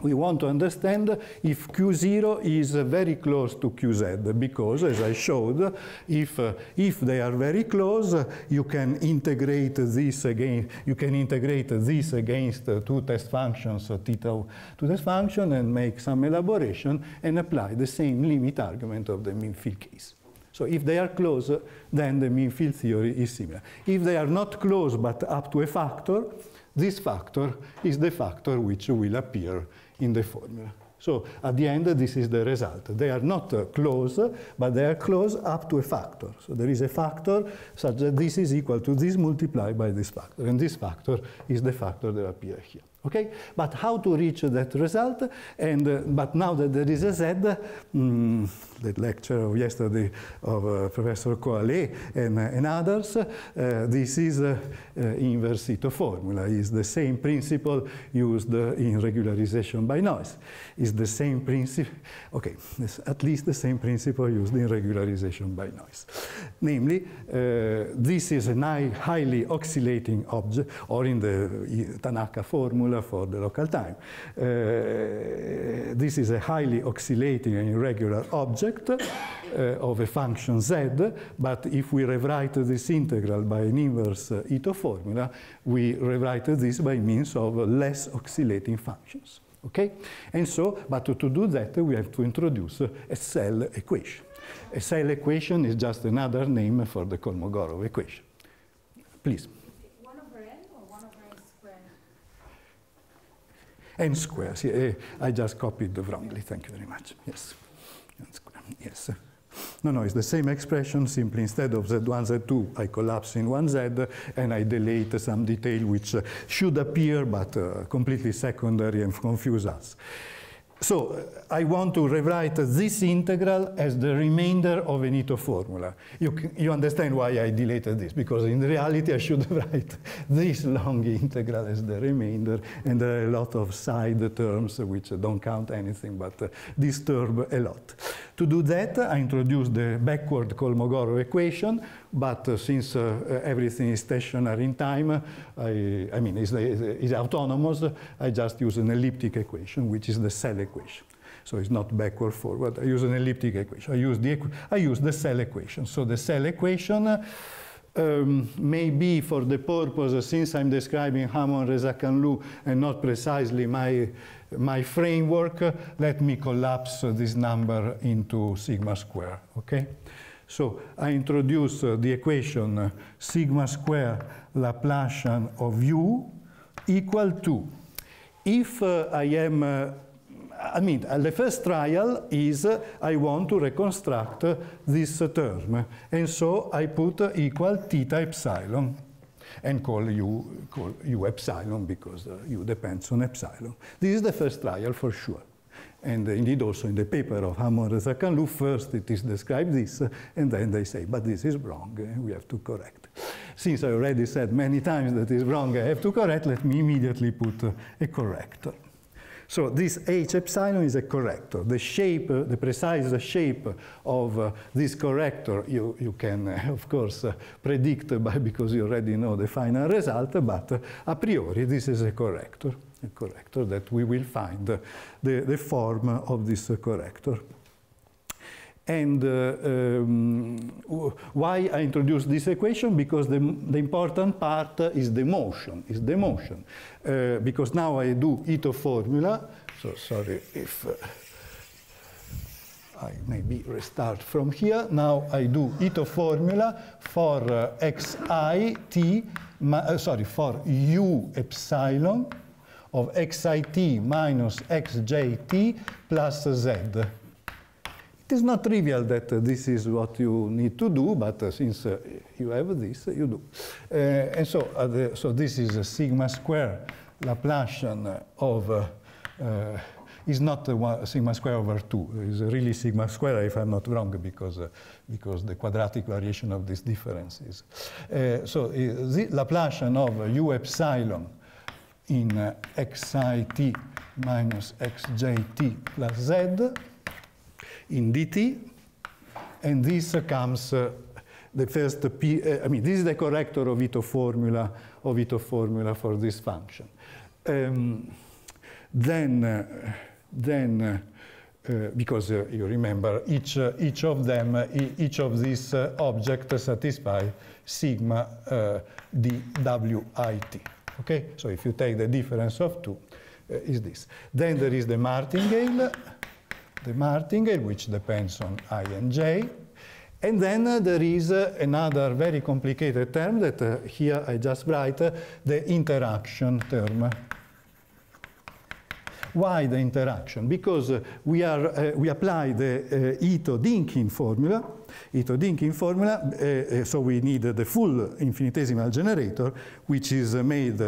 we want to understand if Q0 is very close to Qz, because, as I showed, if, uh, if they are very close, you can integrate this again, you can integrate this against uh, two test functions, uh, theta to test function, and make some elaboration, and apply the same limit argument of the mean field case. So if they are close, then the mean field theory is similar. If they are not close but up to a factor, this factor is the factor which will appear in the formula. So at the end, this is the result. They are not uh, close, but they are close up to a factor. So there is a factor such that this is equal to this multiplied by this factor. And this factor is the factor that appears here. Okay? But how to reach that result? And, uh, but now that there is a Z, um, the lecture of yesterday of uh, Professor Coale and, uh, and others, uh, this is uh, uh, inverse Ito formula. It's the same principle used in regularization by noise. It's the same principle, okay, it's at least the same principle used in regularization by noise. Namely, this is a high, highly oscillating object, or in the Tanaka formula, formula for the local time. Uh, this is a highly oscillating and irregular object uh, of a function z, but if we rewrite this integral by an inverse uh, Ito formula, we rewrite this by means of less oscillating functions. Okay? And so, but to do that, we have to introduce a cell equation. A cell equation is just another name for the Kolmogorov equation. Please. n squares. Eh, I just copied wrongly. Thank you very much. Yes. N square. Yes. No, no, it's the same expression, simply instead of Z1, Z2, I collapse in one Z and I delete some detail which uh, should appear but uh, completely secondary and confuse us. So I want to rewrite this integral as the remainder of a Ito formula. You, you understand why I deleted this, because in reality I should (laughs) write this long integral as the remainder, and there are a lot of side terms which don't count anything but uh, disturb a lot. To do that, I introduce the backward Kolmogorov equation, but uh, since uh, uh, everything is stationary in time, I, I mean, it's, it's, autonomous, I just use an elliptic equation, which is the cell equation. So it's not backward forward. I use an elliptic equation. I use the, I use the cell equation. So the cell equation um, be for the purpose, uh, since I'm describing Hamon Reza Kanlu and not precisely my, my framework, uh, let me collapse uh, this number into sigma square, okay? So I introduce uh, the equation uh, sigma square Laplacian of u equal to, if uh, I am, uh, I mean, uh, the first trial is uh, I want to reconstruct this term. And so I put equal theta epsilon and call u, call u epsilon because u depends on epsilon. This is the first trial for sure and indeed also in the paper of Hamon Rezakalu, first it is described this, and then they say, but this is wrong, eh, we have to correct. Since I already said many times that is wrong, I have to correct, let me immediately put eh, a corrector. So this h epsilon is a corrector. The shape, eh, the precise shape of uh, this corrector, you, you can, uh, of course, uh, predict by, because you already know the final result, but a priori this is a corrector corrector that we will find the, the form of this corrector. And uh, um, why I introduce this equation? Because the, the, important part is the motion, is the motion. Uh, because now I do Ito formula, so sorry if uh, I maybe restart from here. Now I do Ito formula for uh, xi t, uh, sorry, for u epsilon of xit minus xjt plus z. It is not trivial that uh, this is what you need to do, but uh, since uh, you have this, uh, you do. Uh, and so, uh, the, so this is a sigma square Laplacian of, is not one, sigma square over 2. It's really sigma square, if I'm not wrong, because, because the quadratic variation of these differences. so the Laplacian of u epsilon in eh, xit minus xjt plus z in dt. And this comes eh, the first p, eh, I mean, this is the correct Itô formula, Itô formula for this function. Um, then, then uh, because uh, you remember each uh, each of them each of these objects satisfy sigma d w i t. Okay? So if you take the difference of two, uh, is this. Then there is the martingale, the martingale, which depends on i and j. And then uh, there is uh, another very complicated term that uh, here I just write, uh, the interaction term. Why the interaction? Because uh, we, are, we apply the Ito-Dinkin formula, Ito-Dinkin formula. Uh, so we need the full infinitesimal generator, which is made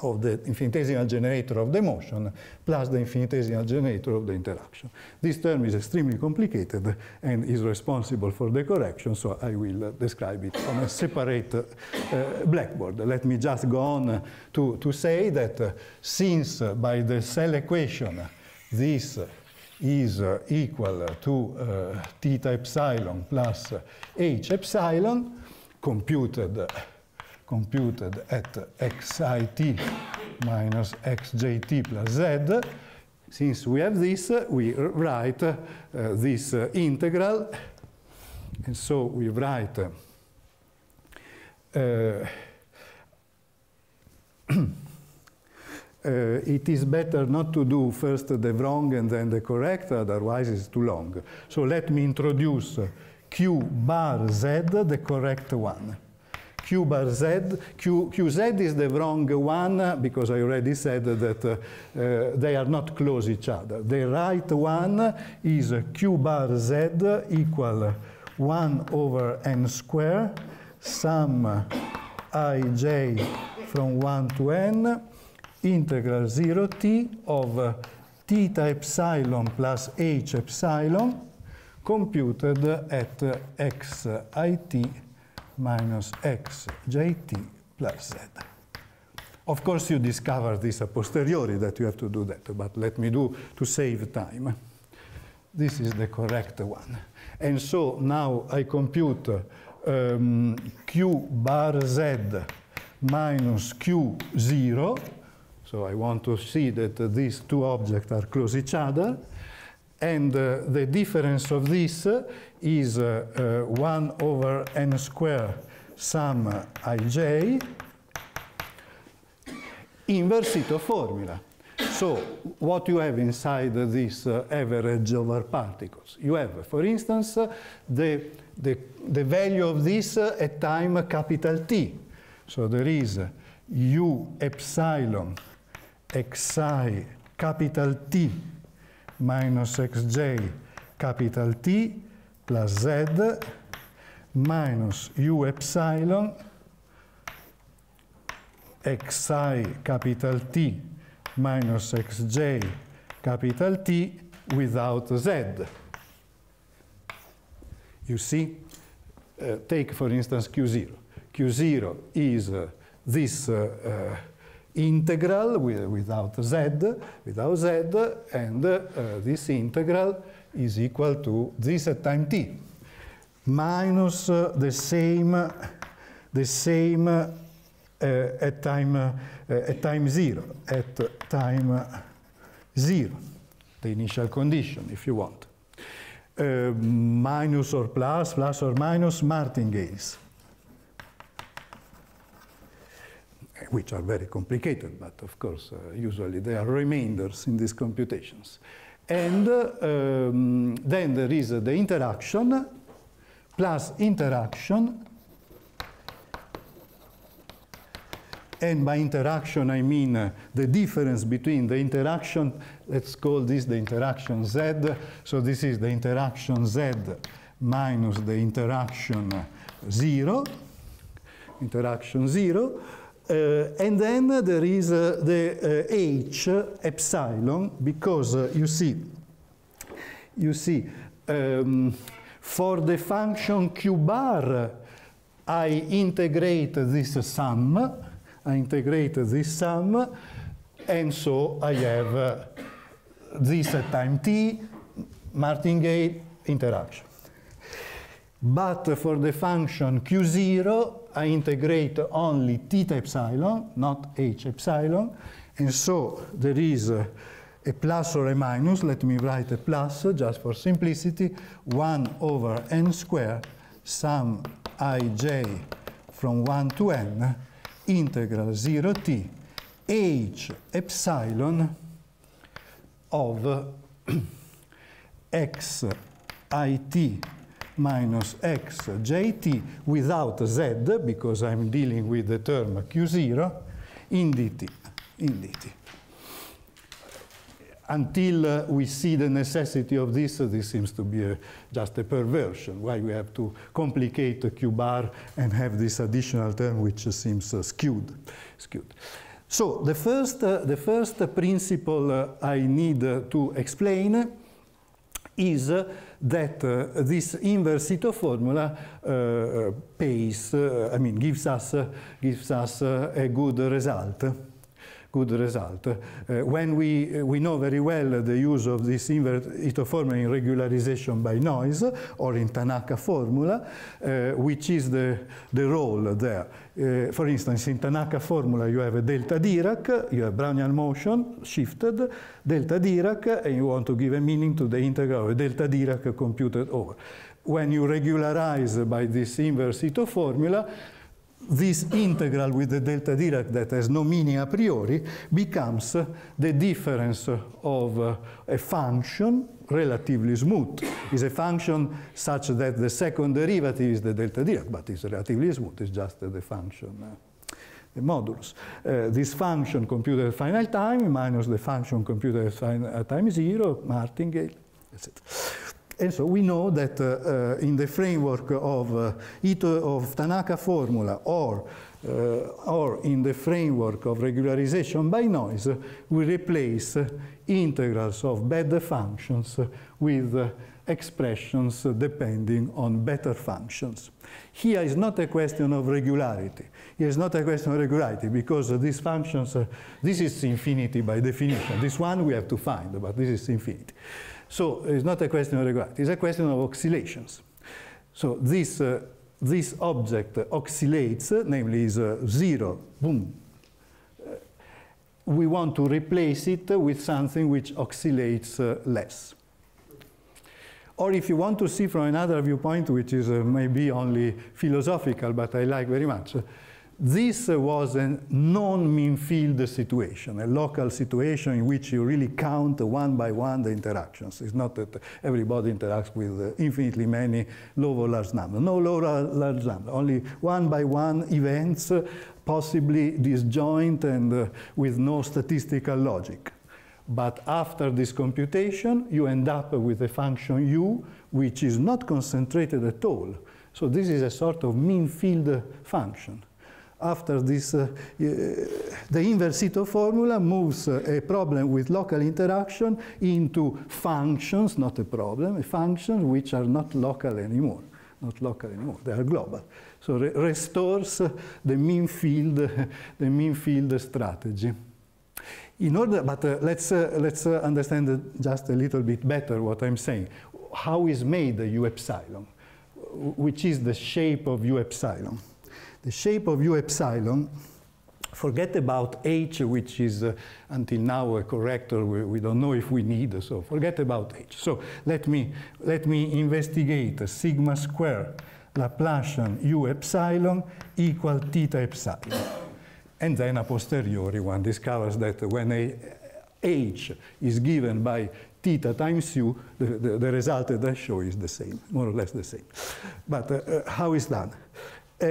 of the infinitesimal generator of the motion plus the infinitesimal generator of the interaction. This term is extremely complicated and is responsible for the correction, so I will describe it on a separate uh, blackboard. Let me just go on to, to say that uh, since uh, by the cell equation this is uh, equal to uh, theta epsilon plus h epsilon computed, computed at xit minus xjt plus z. Since we have this, we write uh, this uh, integral. And so we write uh, (clears throat) uh, it is better not to do first the wrong and then the correct, otherwise it's too long. So let me introduce Q bar Z, the correct one. Q bar Z, Q, QZ is the wrong one because I already said that uh, uh, they are not close each other. The right one is Q bar Z equal 1 over n square sum ij from 1 to n integral 0t of theta epsilon plus h epsilon computed at x it minus x jt plus z. Of course, you discover this a posteriori that you have to do that, but let me do to save time. This is the correct one. And so now I compute um, q bar z minus q0 so I want to see that uh, these two objects are close each other. And uh, the difference of this is uh, uh, 1 over n squared sum ij inversito formula. So what you have inside this uh, average over particles? You have, for instance, the, the, the value of this at time capital T. So there is u epsilon xi capital T minus xj capital T plus z minus u epsilon xi capital T minus xj capital T without z. You see, uh, take for instance q0. q0 is uh, this uh, uh integral with, without z, without z, and uh, this integral is equal to this at time t minus uh, the same the same uh, at time at time zero at time zero the initial condition if you want. Uh, minus or plus, plus or minus martingales. (laughs) which are very complicated, but of course, uh, usually they are remainders in these computations. And uh, um, then there is uh, the interaction plus interaction. And by interaction, I mean uh, the difference between the interaction, let's call this the interaction Z. So this is the interaction Z minus the interaction 0, interaction 0, Eh, and then there is eh, the eh, H epsilon because you see, you see, um, for the function q bar, I integrate this sum, I integrate this sum, and so I have uh, this at time t martingale interaction. But for the function q0, I integrate only theta epsilon, not h epsilon, and so there is a, a plus or a minus, let me write a plus just for simplicity, 1 over n square sum ij from 1 to n integral 0t h epsilon of (clears throat) x it minus x jt without z, because I'm dealing with the term q0, in dt. In dt. Until uh, we see the necessity of this, uh, this seems to be a, uh, just a perversion. Why we have to complicate the q bar and have this additional term which uh, seems uh, skewed. skewed. So the first, uh, the first principle I need to explain is that uh, this inverse Ito formula uh, uh, pays, uh, I mean, gives us, gives us a good result. good result. Uh, when we, uh, we know very well the use of this invert itoform in regularization by noise, or in Tanaka formula, uh, which is the, the role there. Uh, for instance, in Tanaka formula you have a delta Dirac, you have Brownian motion shifted, delta Dirac, and you want to give a meaning to the integral of a delta Dirac computed over. When you regularize by this inverse ito formula, this integral with the delta Dirac that has no meaning a priori becomes the difference of uh, a function relatively smooth. Is a function such that the second derivative is the delta Dirac, but it's relatively smooth, it's just the function uh, the modulus. Uh, this function computed at final time minus the function computed at time zero, martingale, etc. And so we know that uh, uh, in the framework of uh, Ito of Tanaka formula or, uh, or in the framework of regularization by noise, we replace integrals of better functions with uh, expressions depending on better functions. Here is not a question of regularity. Here is not a question of regularity because these functions, uh, this is infinity by definition. This one we have to find, but this is infinity. So it's not a question of regularity, it's a question of oscillations. So this, uh, this object oscillates, namely is uh, zero, boom. Uh, we want to replace it with something which oscillates uh, less. Or if you want to see from another viewpoint, which is uh, maybe only philosophical, but I like very much, uh, this was a non-mean field situation, a local situation in which you really count one by one the interactions. It's not that everybody interacts with infinitely many low or large numbers. No low or large number, only one by one events, possibly disjoint and uh, with no statistical logic. But after this computation, you end up with a function u, which is not concentrated at all. So this is a sort of mean field function after this, uh, uh the inverse formula moves uh, a problem with local interaction into functions, not a problem, functions which are not local anymore, not local anymore, they are global. So re restores uh, the mean field, (laughs) the mean field strategy. In order, but let's, let's understand just a little bit better what I'm saying. How is made the U epsilon? Which is the shape of U epsilon? the shape of u epsilon, forget about h, which is uh, until now a corrector we, we, don't know if we need, so forget about h. So let me, let me investigate sigma square Laplacian u epsilon equal theta epsilon. and then a posteriori one discovers that when a, h is given by theta times u, the, the, the, result that I show is the same, more or less the same. But uh, uh how is that? Uh,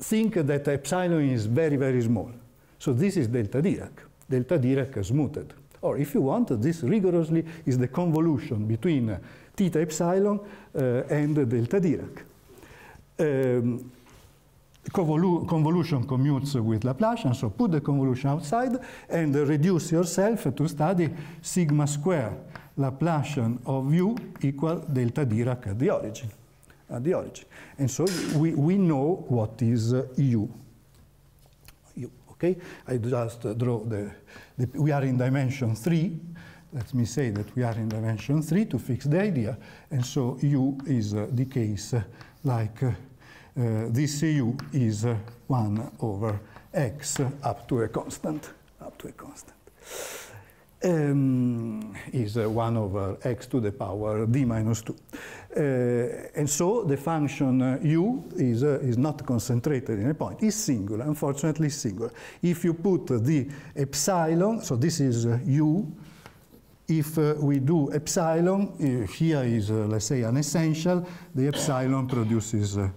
think that epsilon is very, very small. So this is delta Dirac. Delta Dirac is smoothed. Or if you want, this rigorously is the convolution between uh, theta epsilon uh, and delta Dirac. Um, convolu convolution commutes with Laplacian, so put the convolution outside and reduce yourself to study sigma square Laplacian of u equal delta Dirac at the origin uh, the origin. And so we, we know what is uh, Okay, I just uh, draw the, the, we are in dimension three. Let me say that we are in dimension three to fix the idea. And so U is uh, the case uh, like uh, this U is one over X up to a constant, up to a constant um, is uh, 1 over uh, x to the power d minus 2. Uh, and so the function uh, u is, uh, is not concentrated in a point. It's singular, unfortunately singular. If you put the epsilon, so this is uh, u, if we do epsilon, eh, here is, let's say, an essential, the epsilon produces a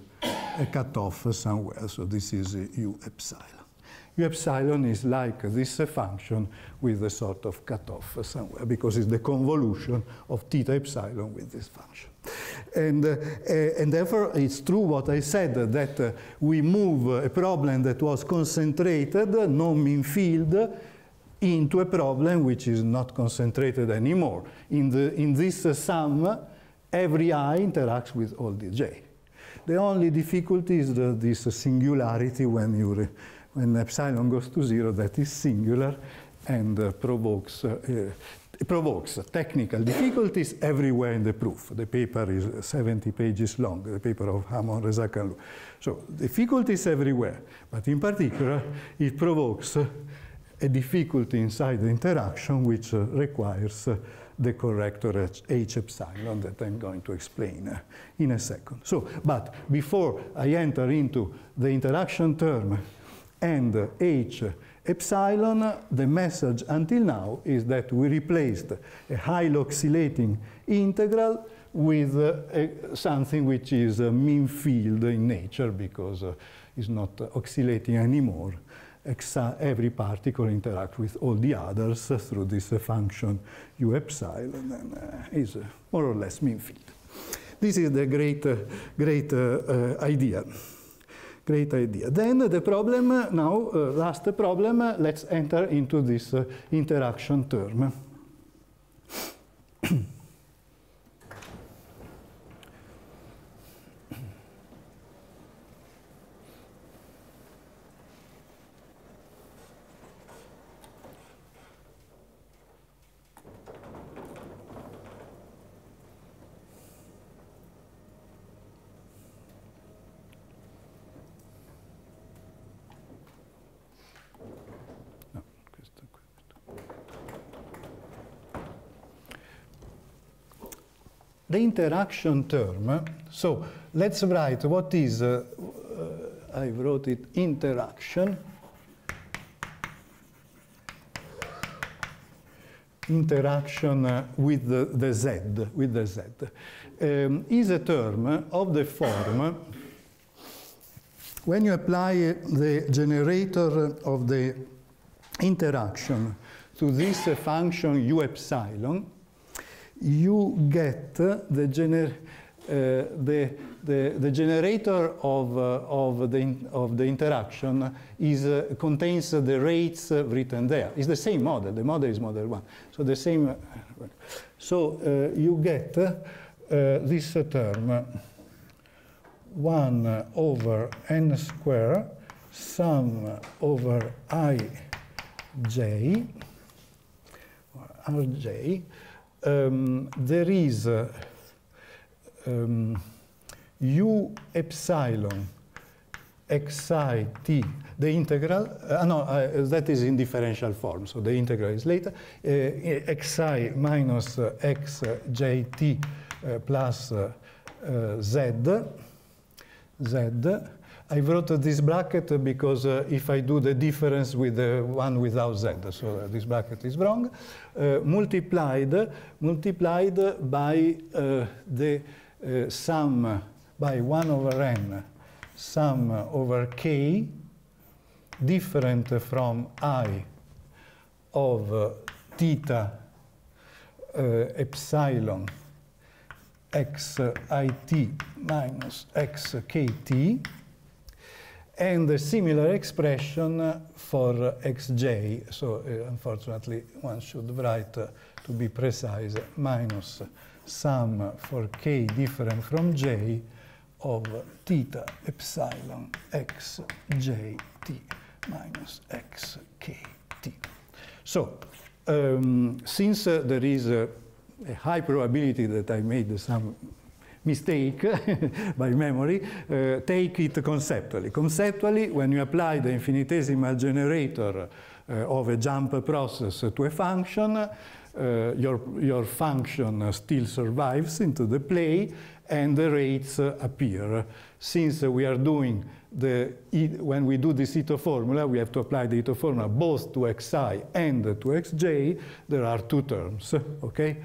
cutoff somewhere. So this is u epsilon u epsilon is like this function with a sort of cutoff somewhere because it's the convolution of theta epsilon with this function. And, uh, and therefore, it's true what I said, that uh, we move a problem that was concentrated, no mean field, into a problem which is not concentrated anymore. In, the, in this uh, sum, every i interacts with all the j. The only difficulty is the, this singularity when you when epsilon goes to zero, that is singular and uh, provokes, uh, provokes technical difficulties everywhere in the proof. The paper is 70 pages long, the paper of Hamon Rezakalu. So difficulties everywhere, but in particular, it provokes uh, a difficulty inside the interaction which uh, requires uh, the corrector H epsilon that I'm going to explain in a second. So, but before I enter into the interaction term and H epsilon, the message until now is that we replaced a highly oscillating integral with uh, a, something which is a mean field in nature because uh, it's not oscillating anymore. Exa every particle interacts with all the others through this uh, function u epsilon and uh, is more or less mean field. This is the great, uh, great uh, idea great idea. Then the problem now, uh, last problem, uh, let's enter into this uh, interaction term. (clears throat) the interaction term, so let's write what is, uh, uh, I wrote it interaction, interaction uh, with the, the, Z, with the Z, um, is a term of the form when you apply the generator of the interaction to this function u epsilon, you get the gener uh, the, the, the, generator of, uh, of, the of the interaction is, uh, contains the rates uh, written there. It's the same model. The model is model one. So the same. Uh, so uh, you get this term 1 over n square sum over i j, or rj, um, there is uh, um, u epsilon xi t, the integral, uh, ah, no, uh, that is in differential form, so the integral is later, uh, xi minus uh, xjt uh, uh, plus uh, z, z I wrote this bracket because uh, if I do the difference with the one without z, so uh, this bracket is wrong, uh, multiplied, multiplied by uh, the uh, sum, by 1 over n, sum over k, different from i of uh, theta epsilon x i t minus x k t, and a similar expression for xj. So uh, unfortunately, one should write, uh, to be precise, minus sum for k different from j of theta epsilon xj t minus xkt. So um, since uh, there is a high probability that I made the sum mistake (laughs) by memory, uh, take it conceptually. Conceptually, when you apply the infinitesimal generator uh, of a jump process to a function, eh, your, your function still survives into the play and the rates appear. Since we are doing the, when we do this Ito formula, we have to apply the Ito formula both to xi and to xj, there are two terms, okay?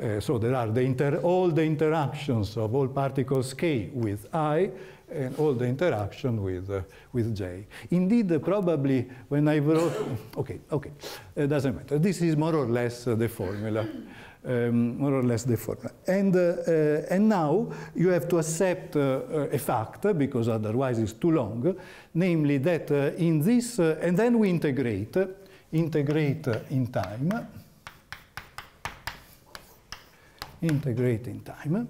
Eh, so there are the all the interactions of all particles k with i and all the interaction with, uh, with j. Indeed, uh, probably when I wrote, (coughs) okay, okay, it doesn't matter. This is more or less uh, the formula. Um, more or less the formula. And, uh, uh, and now you have to accept a fact, because otherwise it's too long, namely that in this, and then we integrate, integrate in time, integrate in time.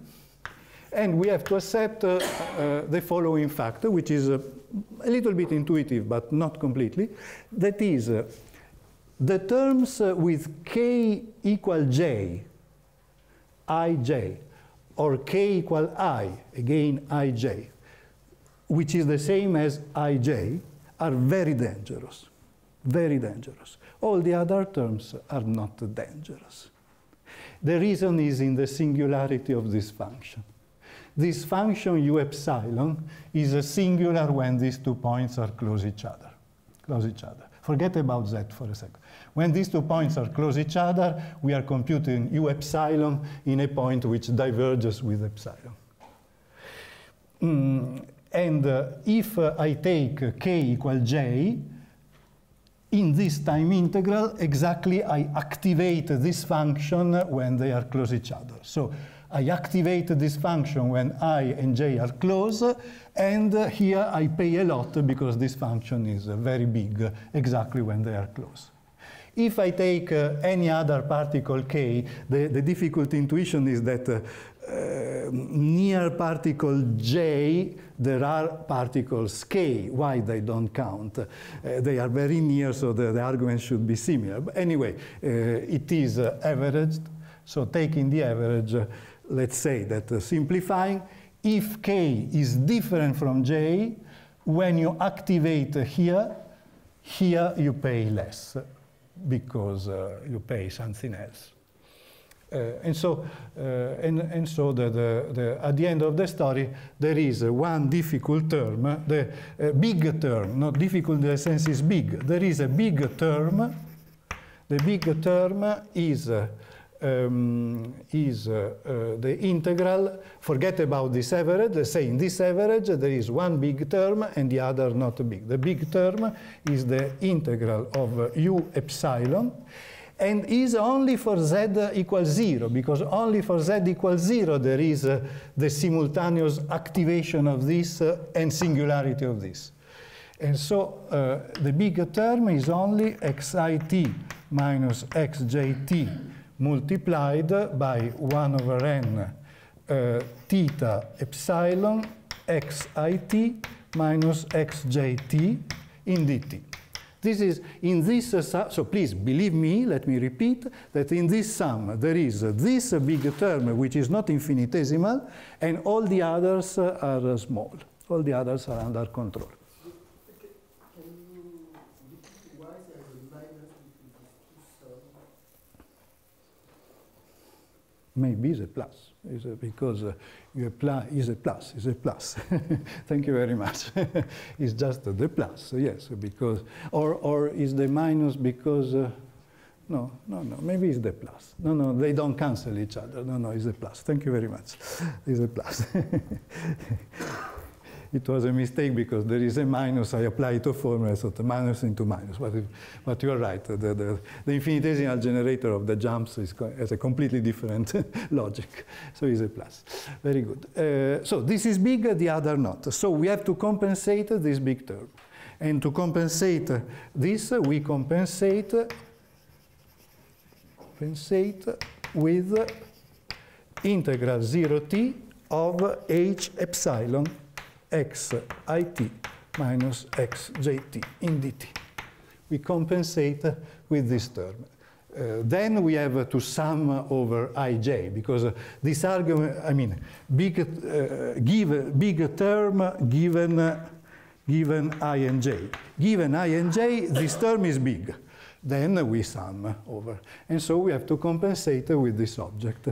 And we have to accept uh, uh, the following fact, which is uh, a little bit intuitive, but not completely. That is, uh, the terms uh, with k equal j, ij, or k equal i, again ij, which is the same as ij, are very dangerous, very dangerous. All the other terms are not dangerous. The reason is in the singularity of this function. This function u epsilon is a singular when these two points are close each other. Close each other. Forget about that for a second. When these two points are close each other, we are computing u epsilon in a point which diverges with epsilon. Mm, and uh, if uh, I take k equal j, in this time integral, exactly I activate this function when they are close each other. So I activate this function when i and j are close, and here I pay a lot because this function is very big exactly when they are close. If I take uh, any other particle k, the, the difficult intuition is that uh, Ehm, near particle j, there are particles k. Why they don't count? Eh, they are very near, so the, the, argument should be similar. But anyway, eh, it is eh, averaged. So taking the average, let's say that simplifying, if k is different from j, when you activate here, here you pay less because uh, you pay something else. Uh, and so, uh, and, and so the, the, the, at the end of the story, there is one difficult term, the uh, big term, not difficult in the sense is big. There is a big term. The big term is um, is uh, uh, the integral, forget about this average, say in this average there is one big term and the other not big. The big term is the integral of uh, u epsilon and is only for z equals 0, because only for z equals 0 there is uh, the simultaneous activation of this uh, and singularity of this. And so uh, the big term is only xit minus xjt multiplied by 1 over n uh, theta epsilon xit minus xjt in dt. This is in this, so please believe me, let me repeat, that in this sum there is this big term which is not infinitesimal and all the others are small. All the others are under control. Maybe it's a plus, it's a, because uh, is a plus, is a plus. (laughs) Thank you very much. (laughs) it's just the plus, yes, because, or, or is the minus because, uh, no, no, no, maybe it's the plus. No, no, they don't cancel each other. No, no, it's a plus. Thank you very much. (laughs) It's a plus it was a mistake because there is a minus, I apply to formula, so the minus into minus. But, but you are right, the, the, the, infinitesimal generator of the jumps is, has a completely different (laughs) logic. So it's a plus. Very good. Uh, so this is big, the other not. So we have to compensate this big term. And to compensate this, we compensate, compensate with integral 0t of h epsilon xit minus xjt in dt. We compensate with this term. Uh, then we have to sum over ij because this argument, I mean, big, uh, give, big term given, given i and j. Given i and j, this term is big. Then we sum over. And so we have to compensate with this object.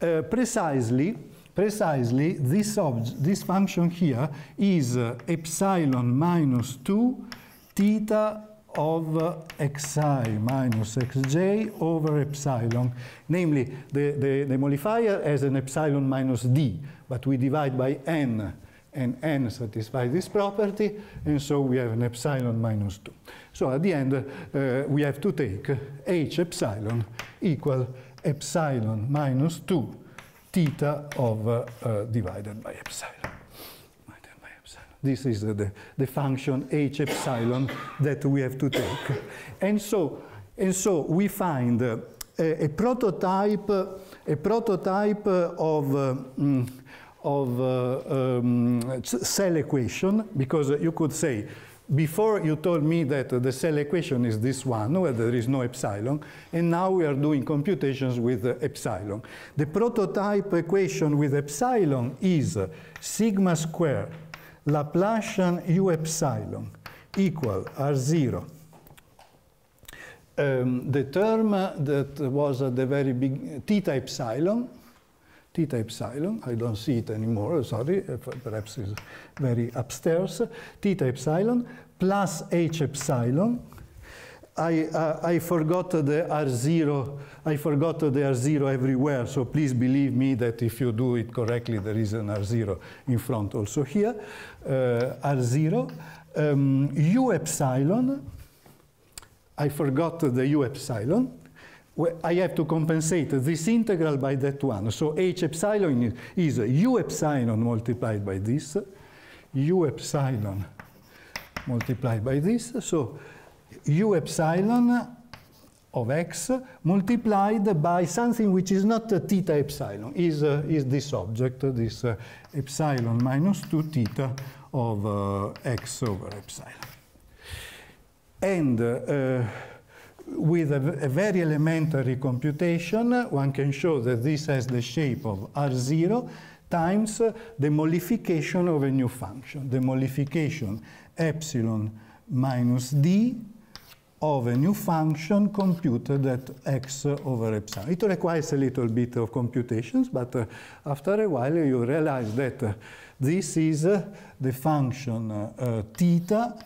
Uh, precisely, precisely this, this function here is uh, epsilon minus 2 theta of uh, xi minus xj over epsilon. Namely, the, the, the modifier has an epsilon minus d, but we divide by n, and n satisfies this property, and so we have an epsilon minus 2. So at the end, uh, we have to take h epsilon equal epsilon minus 2 theta of uh, divided by epsilon. This is the, the function h epsilon that we have to take. And so, and so we find eh, a, a, prototype, a prototype of, mm, of uh, um, cell equation, because you could say before you told me that the cell equation is this one, where there is no epsilon, and now we are doing computations with uh, epsilon. The prototype equation with epsilon is sigma square Laplacian u epsilon equal R0. Um, the term that was at the very big, theta epsilon, theta epsilon, I don't see it anymore, sorry, perhaps it's very upstairs, theta epsilon plus h epsilon. I, uh, I forgot the R0, I forgot the R0 everywhere, so please believe me that if you do it correctly, there is an R0 in front also here, uh, R0, um, U epsilon, I forgot the U epsilon, I have to compensate this integral by that one. So h epsilon is u epsilon multiplied by this, u epsilon multiplied by this. So u epsilon of x multiplied by something which is not theta epsilon, is, uh, is this object, this uh, epsilon minus 2 theta of uh, x over epsilon. And uh, with a, a, very elementary computation, one can show that this has the shape of R0 times the modification of a new function, the modification epsilon minus d of a new function computed at x over epsilon. It requires a little bit of computations, but uh, after a while you realize that uh, this is uh, the function uh, theta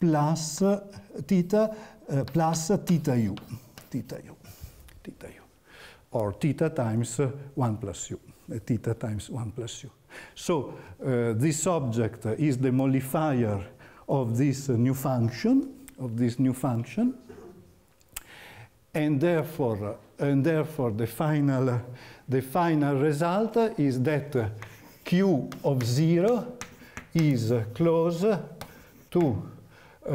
plus uh, theta Eh, plus theta u, theta u, theta u, or theta times 1 plus u, eh, theta times 1 plus u. So eh, this object is the mollifier of this new function, of this new function, and therefore, and therefore the final, the final result is that q of 0 is close to uh,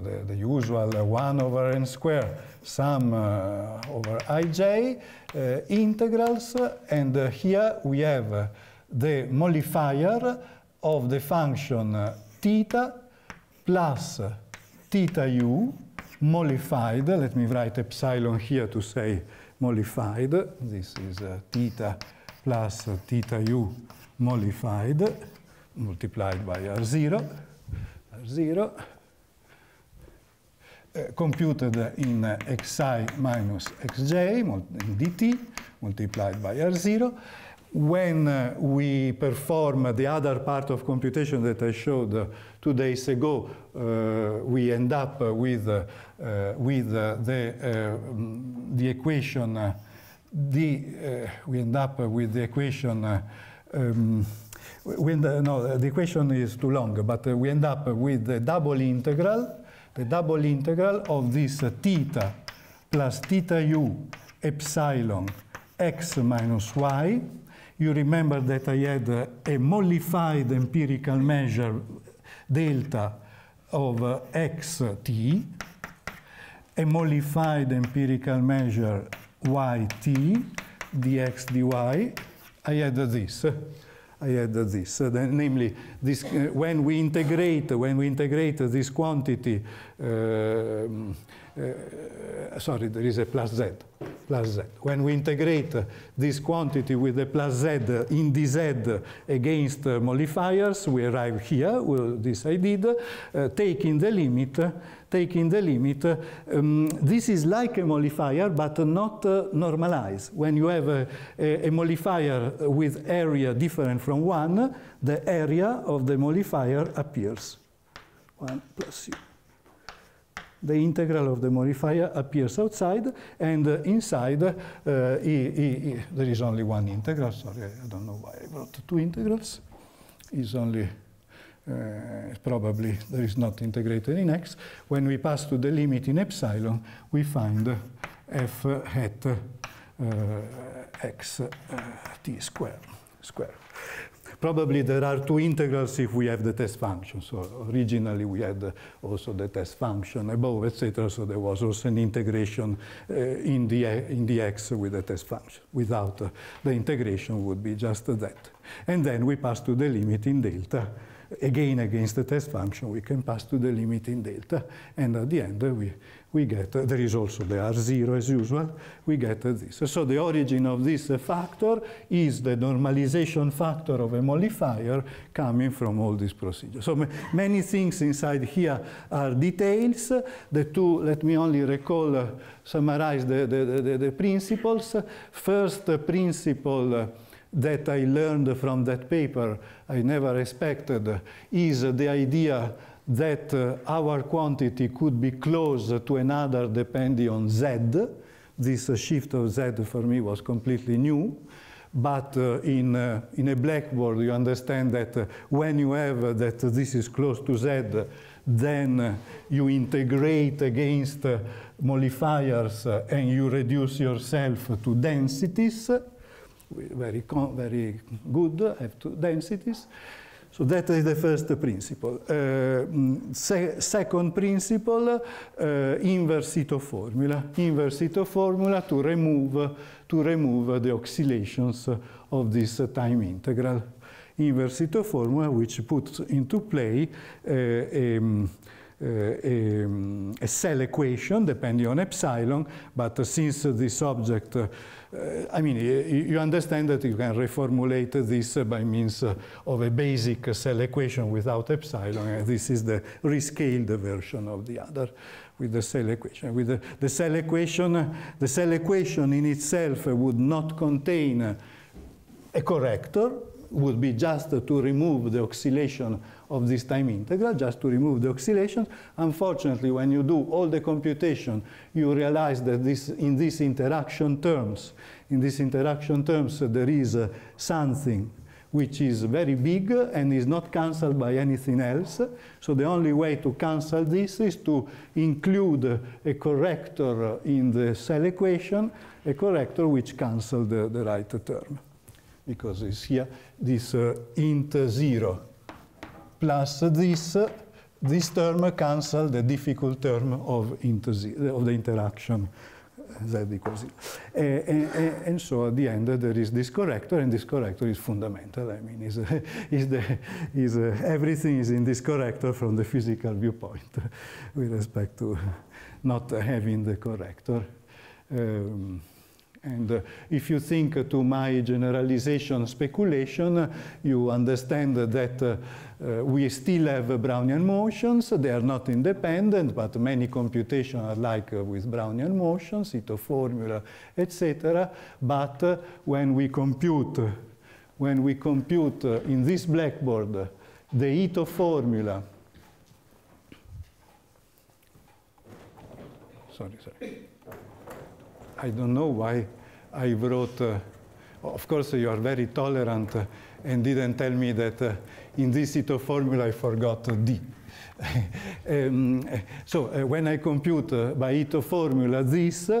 the, the, usual uh, 1 over n square, sum uh, over ij, integrals, and here we have the modifier of the function theta plus theta u modified, let me write epsilon here to say modified, this is uh, theta plus theta u modified, multiplied by r0, r0, Eh, computed in eh, xi minus xj, dt, multiplied by r0. When eh, we perform the other part of computation that I showed two days ago, uh, we end up with, uh, with uh, the, mm, the equation, the, we end up with the equation um, when the, no, the equation is too long, but we end up with the double integral the double integral of this theta plus theta u epsilon x minus y. You remember that I had a mollified empirical measure delta of uh, xt, a mollified empirical measure yt dx dy. I had this. I had this. So uh, then, namely, this, uh, when we integrate, when we integrate this quantity, uh, uh, sorry, there is a plus z, plus z. When we integrate this quantity with the plus z in dz against uh, modifiers, we arrive here, well, this I did, uh, taking the limit, uh, taking the limit. Uh, um, this is like a mollifier, but not uh, normalized. When you have a, a, a with area different from one, the area of the mollifier appears. One plus u the integral of the modifier appears outside, and uh, inside uh, e, e, e, there is only one integral. Sorry, I don't know why I wrote two integrals. Is only uh, probably there is not integrated in x. When we pass to the limit in epsilon, we find f hat uh, x uh, t square square. Probably there are two integrals if we have the test function. So originally we had also the test function above, etc. So there was also an integration uh, in, the, in the x with the test function. Without uh, the integration would be just that. And then we pass to the limit in delta. Again, against the test function, we can pass to the limit in delta. And at the end, we we get, uh, there is also the R0 as usual, we get uh, this. So the origin of this uh, factor is the normalization factor of a modifier coming from all these procedures. So many things inside here are details. The two, let me only recall, uh, summarize the, the, the, the, principles. First principle uh, that I learned from that paper, I never expected, is the idea that uh, our quantity could be close to another depending on z. This uh, shift of z for me was completely new. But uh, in, uh, in a blackboard, you understand that uh, when you have uh, that this is close to z, then you integrate against mollifiers and you reduce yourself to densities very, very good, I have two densities. So that is the first principle. Uh, mm, se second principle, uh, inverse Ito formula. Inverse Ito formula to remove, to remove the oscillations of this time integral. Inverse Ito formula which puts into play uh, a, mm, uh, a, mm, a, cell equation depending on epsilon, but since this object Uh, I mean, you understand that you can reformulate this by means uh, of a basic cell equation without epsilon. This is the rescaled version of the other with the cell equation. With the, the cell equation, the cell equation in itself would not contain a corrector, would be just to remove the oscillation of this time integral just to remove the oscillations. Unfortunately, when you do all the computation, you realize that this, in these interaction terms, in these interaction terms, there is uh, something which is very big and is not cancelled by anything else. So the only way to cancel this is to include a corrector in the cell equation, a corrector which cancels the, the right term, because it's here this uh, int zero plus this, this term cancels the difficult term of, of the interaction eh, z equals zero. Uh, eh, and, eh, and, so at the end uh, there is this corrector, and this corrector is fundamental. I mean, is, uh, (laughs) is the, is, everything is in this corrector from the physical viewpoint (laughs) with respect to not having the corrector. Um, and uh, if you think uh, to my generalization speculation, uh, you understand that uh, uh, we still have Brownian motions. They are not independent, but many computations are like uh, with Brownian motions, Ito formula, etc. But when we compute, when we compute in this blackboard the Ito formula, sorry, sorry. I don't know why I wrote, uh, of course you are very tolerant uh, and didn't tell me that uh, in this Ito formula I forgot D. (laughs) um, so uh, when I compute uh, by Ito formula this, uh,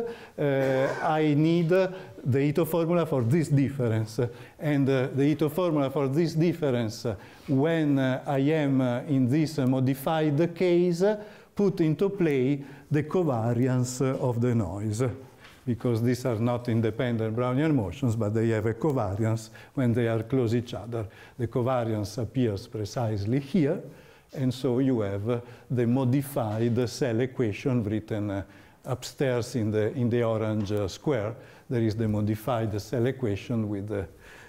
I need the Ito formula for this difference. And the Ito formula for this difference, when I am in this modified case, put into play the covariance of the noise because these are not independent Brownian motions, but they have a covariance when they are close each other. The covariance appears precisely here, and so you have uh, the modified cell equation written uh, upstairs in the, in the orange uh, square. There is the modified cell equation with, the,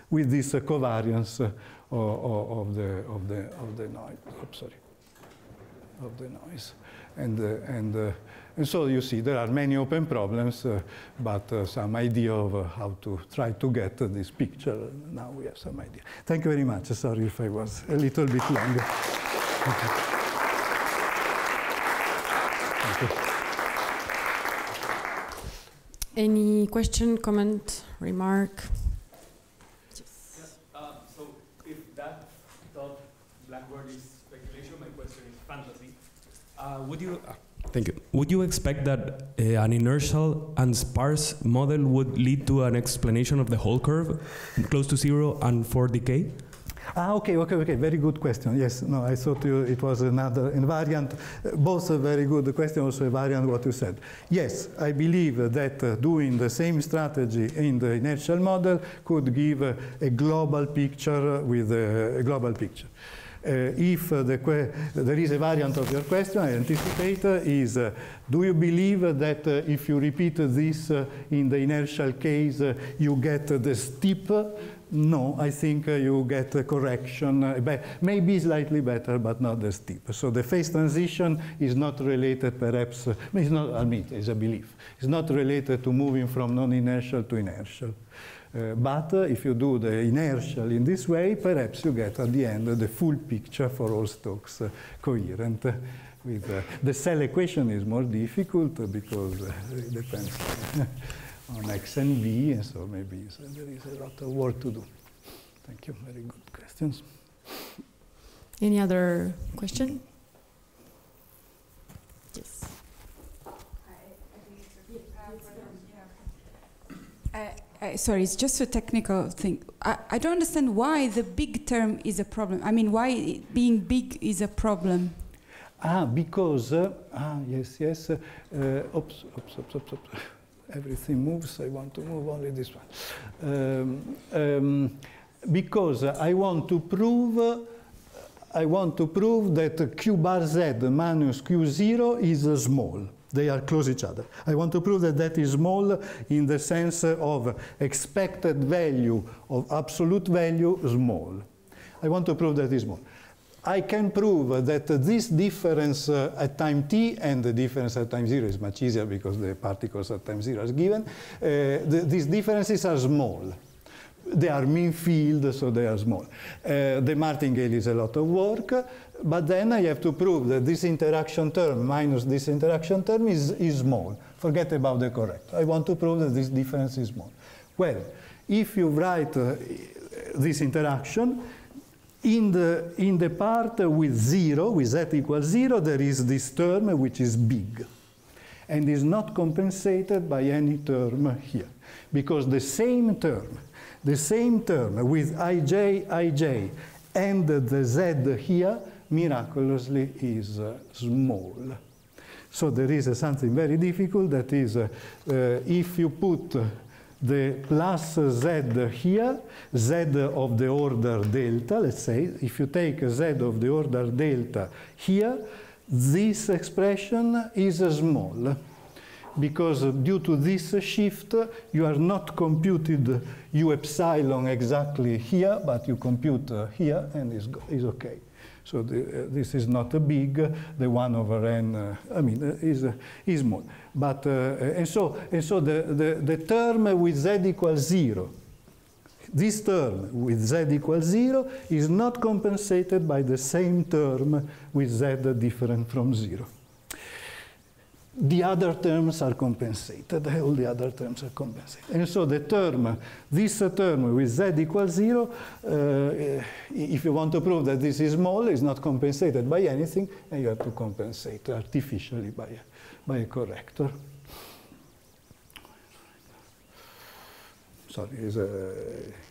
with this covariance of, of, the, of, the, of the noise. Oops, sorry. Of the noise. And, uh, and uh, and so you see there are many open problems, uh, but uh, some idea of uh, how to try to get this picture. Now we have some idea. Thank you very much. Sorry if I was a little bit longer. Thank you. Any question, comment, remark? Yes. Um, so if that thought blackboard is speculation, my question is fantasy. Uh, would you Thank you. Would you expect that uh, an inertial and sparse model would lead to an explanation of the whole curve, close to zero and for decay? Ah, okay, okay, okay. Very good question. Yes, no, I thought you, it was another invariant. Both a very good question, also a variant what you said. Yes, I believe that uh, doing the same strategy in the inertial model could give a global picture with uh, a global picture. Uh, if the there is a variant of your question, I anticipate, uh, is uh, do you believe that if you repeat this in the inertial case, you get the steep? No, I think uh, you get a correction, uh, maybe slightly better, but not the steep. So the phase transition is not related, perhaps, uh, it's not, I mean, it's a belief, it's not related to moving from non-inertial to inertial. Uh, but uh, if you do the inertial in this way, perhaps you get at the end the full picture for all stocks uh, coherent with eh, the cell equation is more difficult because it depends (laughs) on x and v, and so maybe there is a lot of work to do. Thank you. Very good questions. Any other question? Yes. I, I uh, sorry, it's just a technical thing. I, I don't understand why the big term is a problem. I mean, why being big is a problem. Ah, because, uh, ah, yes, yes, uh, uh oops, oops, oops, oops, oops. (laughs) Everything moves, I want to move only this one. Um, um, because I want to prove, uh, I want to prove that Q bar Z minus Q0 is small. They are close each other. I want to prove that that is small in the sense of expected value, of absolute value, small. I want to prove that is small. I can prove that this difference uh, at time t and the difference at time zero is much easier because the particles at time zero are given. Uh, these differences are small. They are mean field, so they are small. Uh, the martingale is a lot of work. But then I have to prove that this interaction term minus this interaction term is, is small. Forget about the correct. I want to prove that this difference is small. Well, if you write uh, this interaction, in the, in the part with zero, with z equals zero, there is this term which is big and is not compensated by any term here. Because the same term, the same term with ij, ij, and the z here miraculously is uh, small. So there is something very difficult that is uh, uh, if you put the plus z here, z of the order delta, let's say, if you take z of the order delta here, this expression is small because due to this shift you are not computed u epsilon exactly here, but you compute here and is, is okay. So the, uh, this is not a big. The one over n, uh, I mean, uh, is is small. But and so and so the, the the term with z equals zero this term with z equals 0 is not compensated by the same term with z different from 0 the other terms are compensated, all the other terms are compensated. And so the term, this term with z equals zero, uh, if you want to prove that this is small, is not compensated by anything, and you have to compensate artificially by a, by a corrector. Sorry, it's, uh,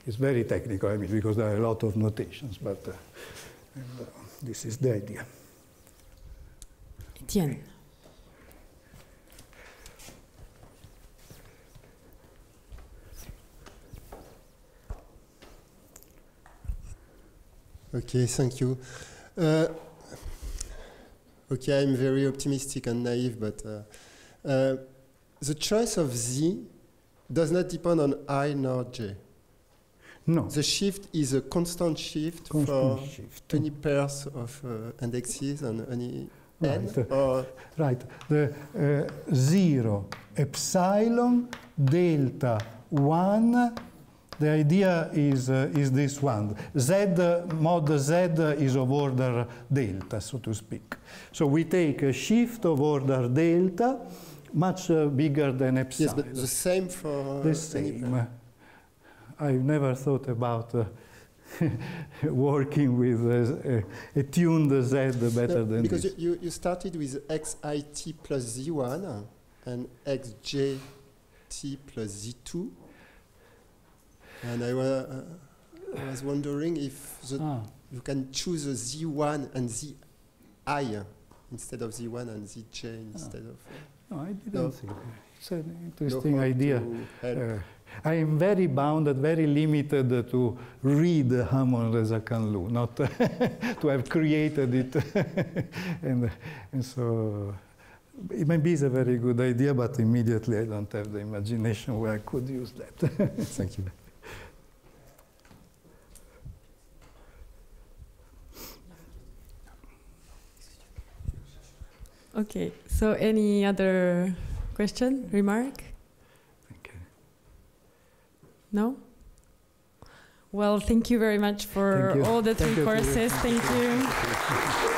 it's very technical, I mean, because there are a lot of notations, but uh, uh this is the idea. Etienne. Okay, thank you. Uh, okay, I'm very optimistic and naive, but uh, uh, the choice of Z does not depend on I nor J. No. The shift is a constant shift constant for shift. any pairs of uh, indexes and any right. n. right. The uh, zero, epsilon, delta, one, the idea is, uh, is this one. Z uh, mod Z is of order delta, so to speak. So we take a shift of order delta, much uh, bigger than epsilon. Yes, but the same for... The same. I've never thought about uh, (laughs) working with a, uh, a, a tuned Z better no, than because this. Because you, you started with xit plus Z1 and xjt plus Z2 and I, uh, I was wondering if ah. you can choose Z1 and zI instead of Z1 and ZJ instead of. Uh, no, I didn't no. think. It's an interesting no idea. Uh, I am very bounded, very limited uh, to read Hamon Reza Kanlu, not (laughs) to have created it. (laughs) and, and so it may be a very good idea, but immediately I don't have the imagination where I could use that. (laughs) Thank you. Okay. So, any other question, remark? Okay. No. Well, thank you very much for all the three courses. Thank you.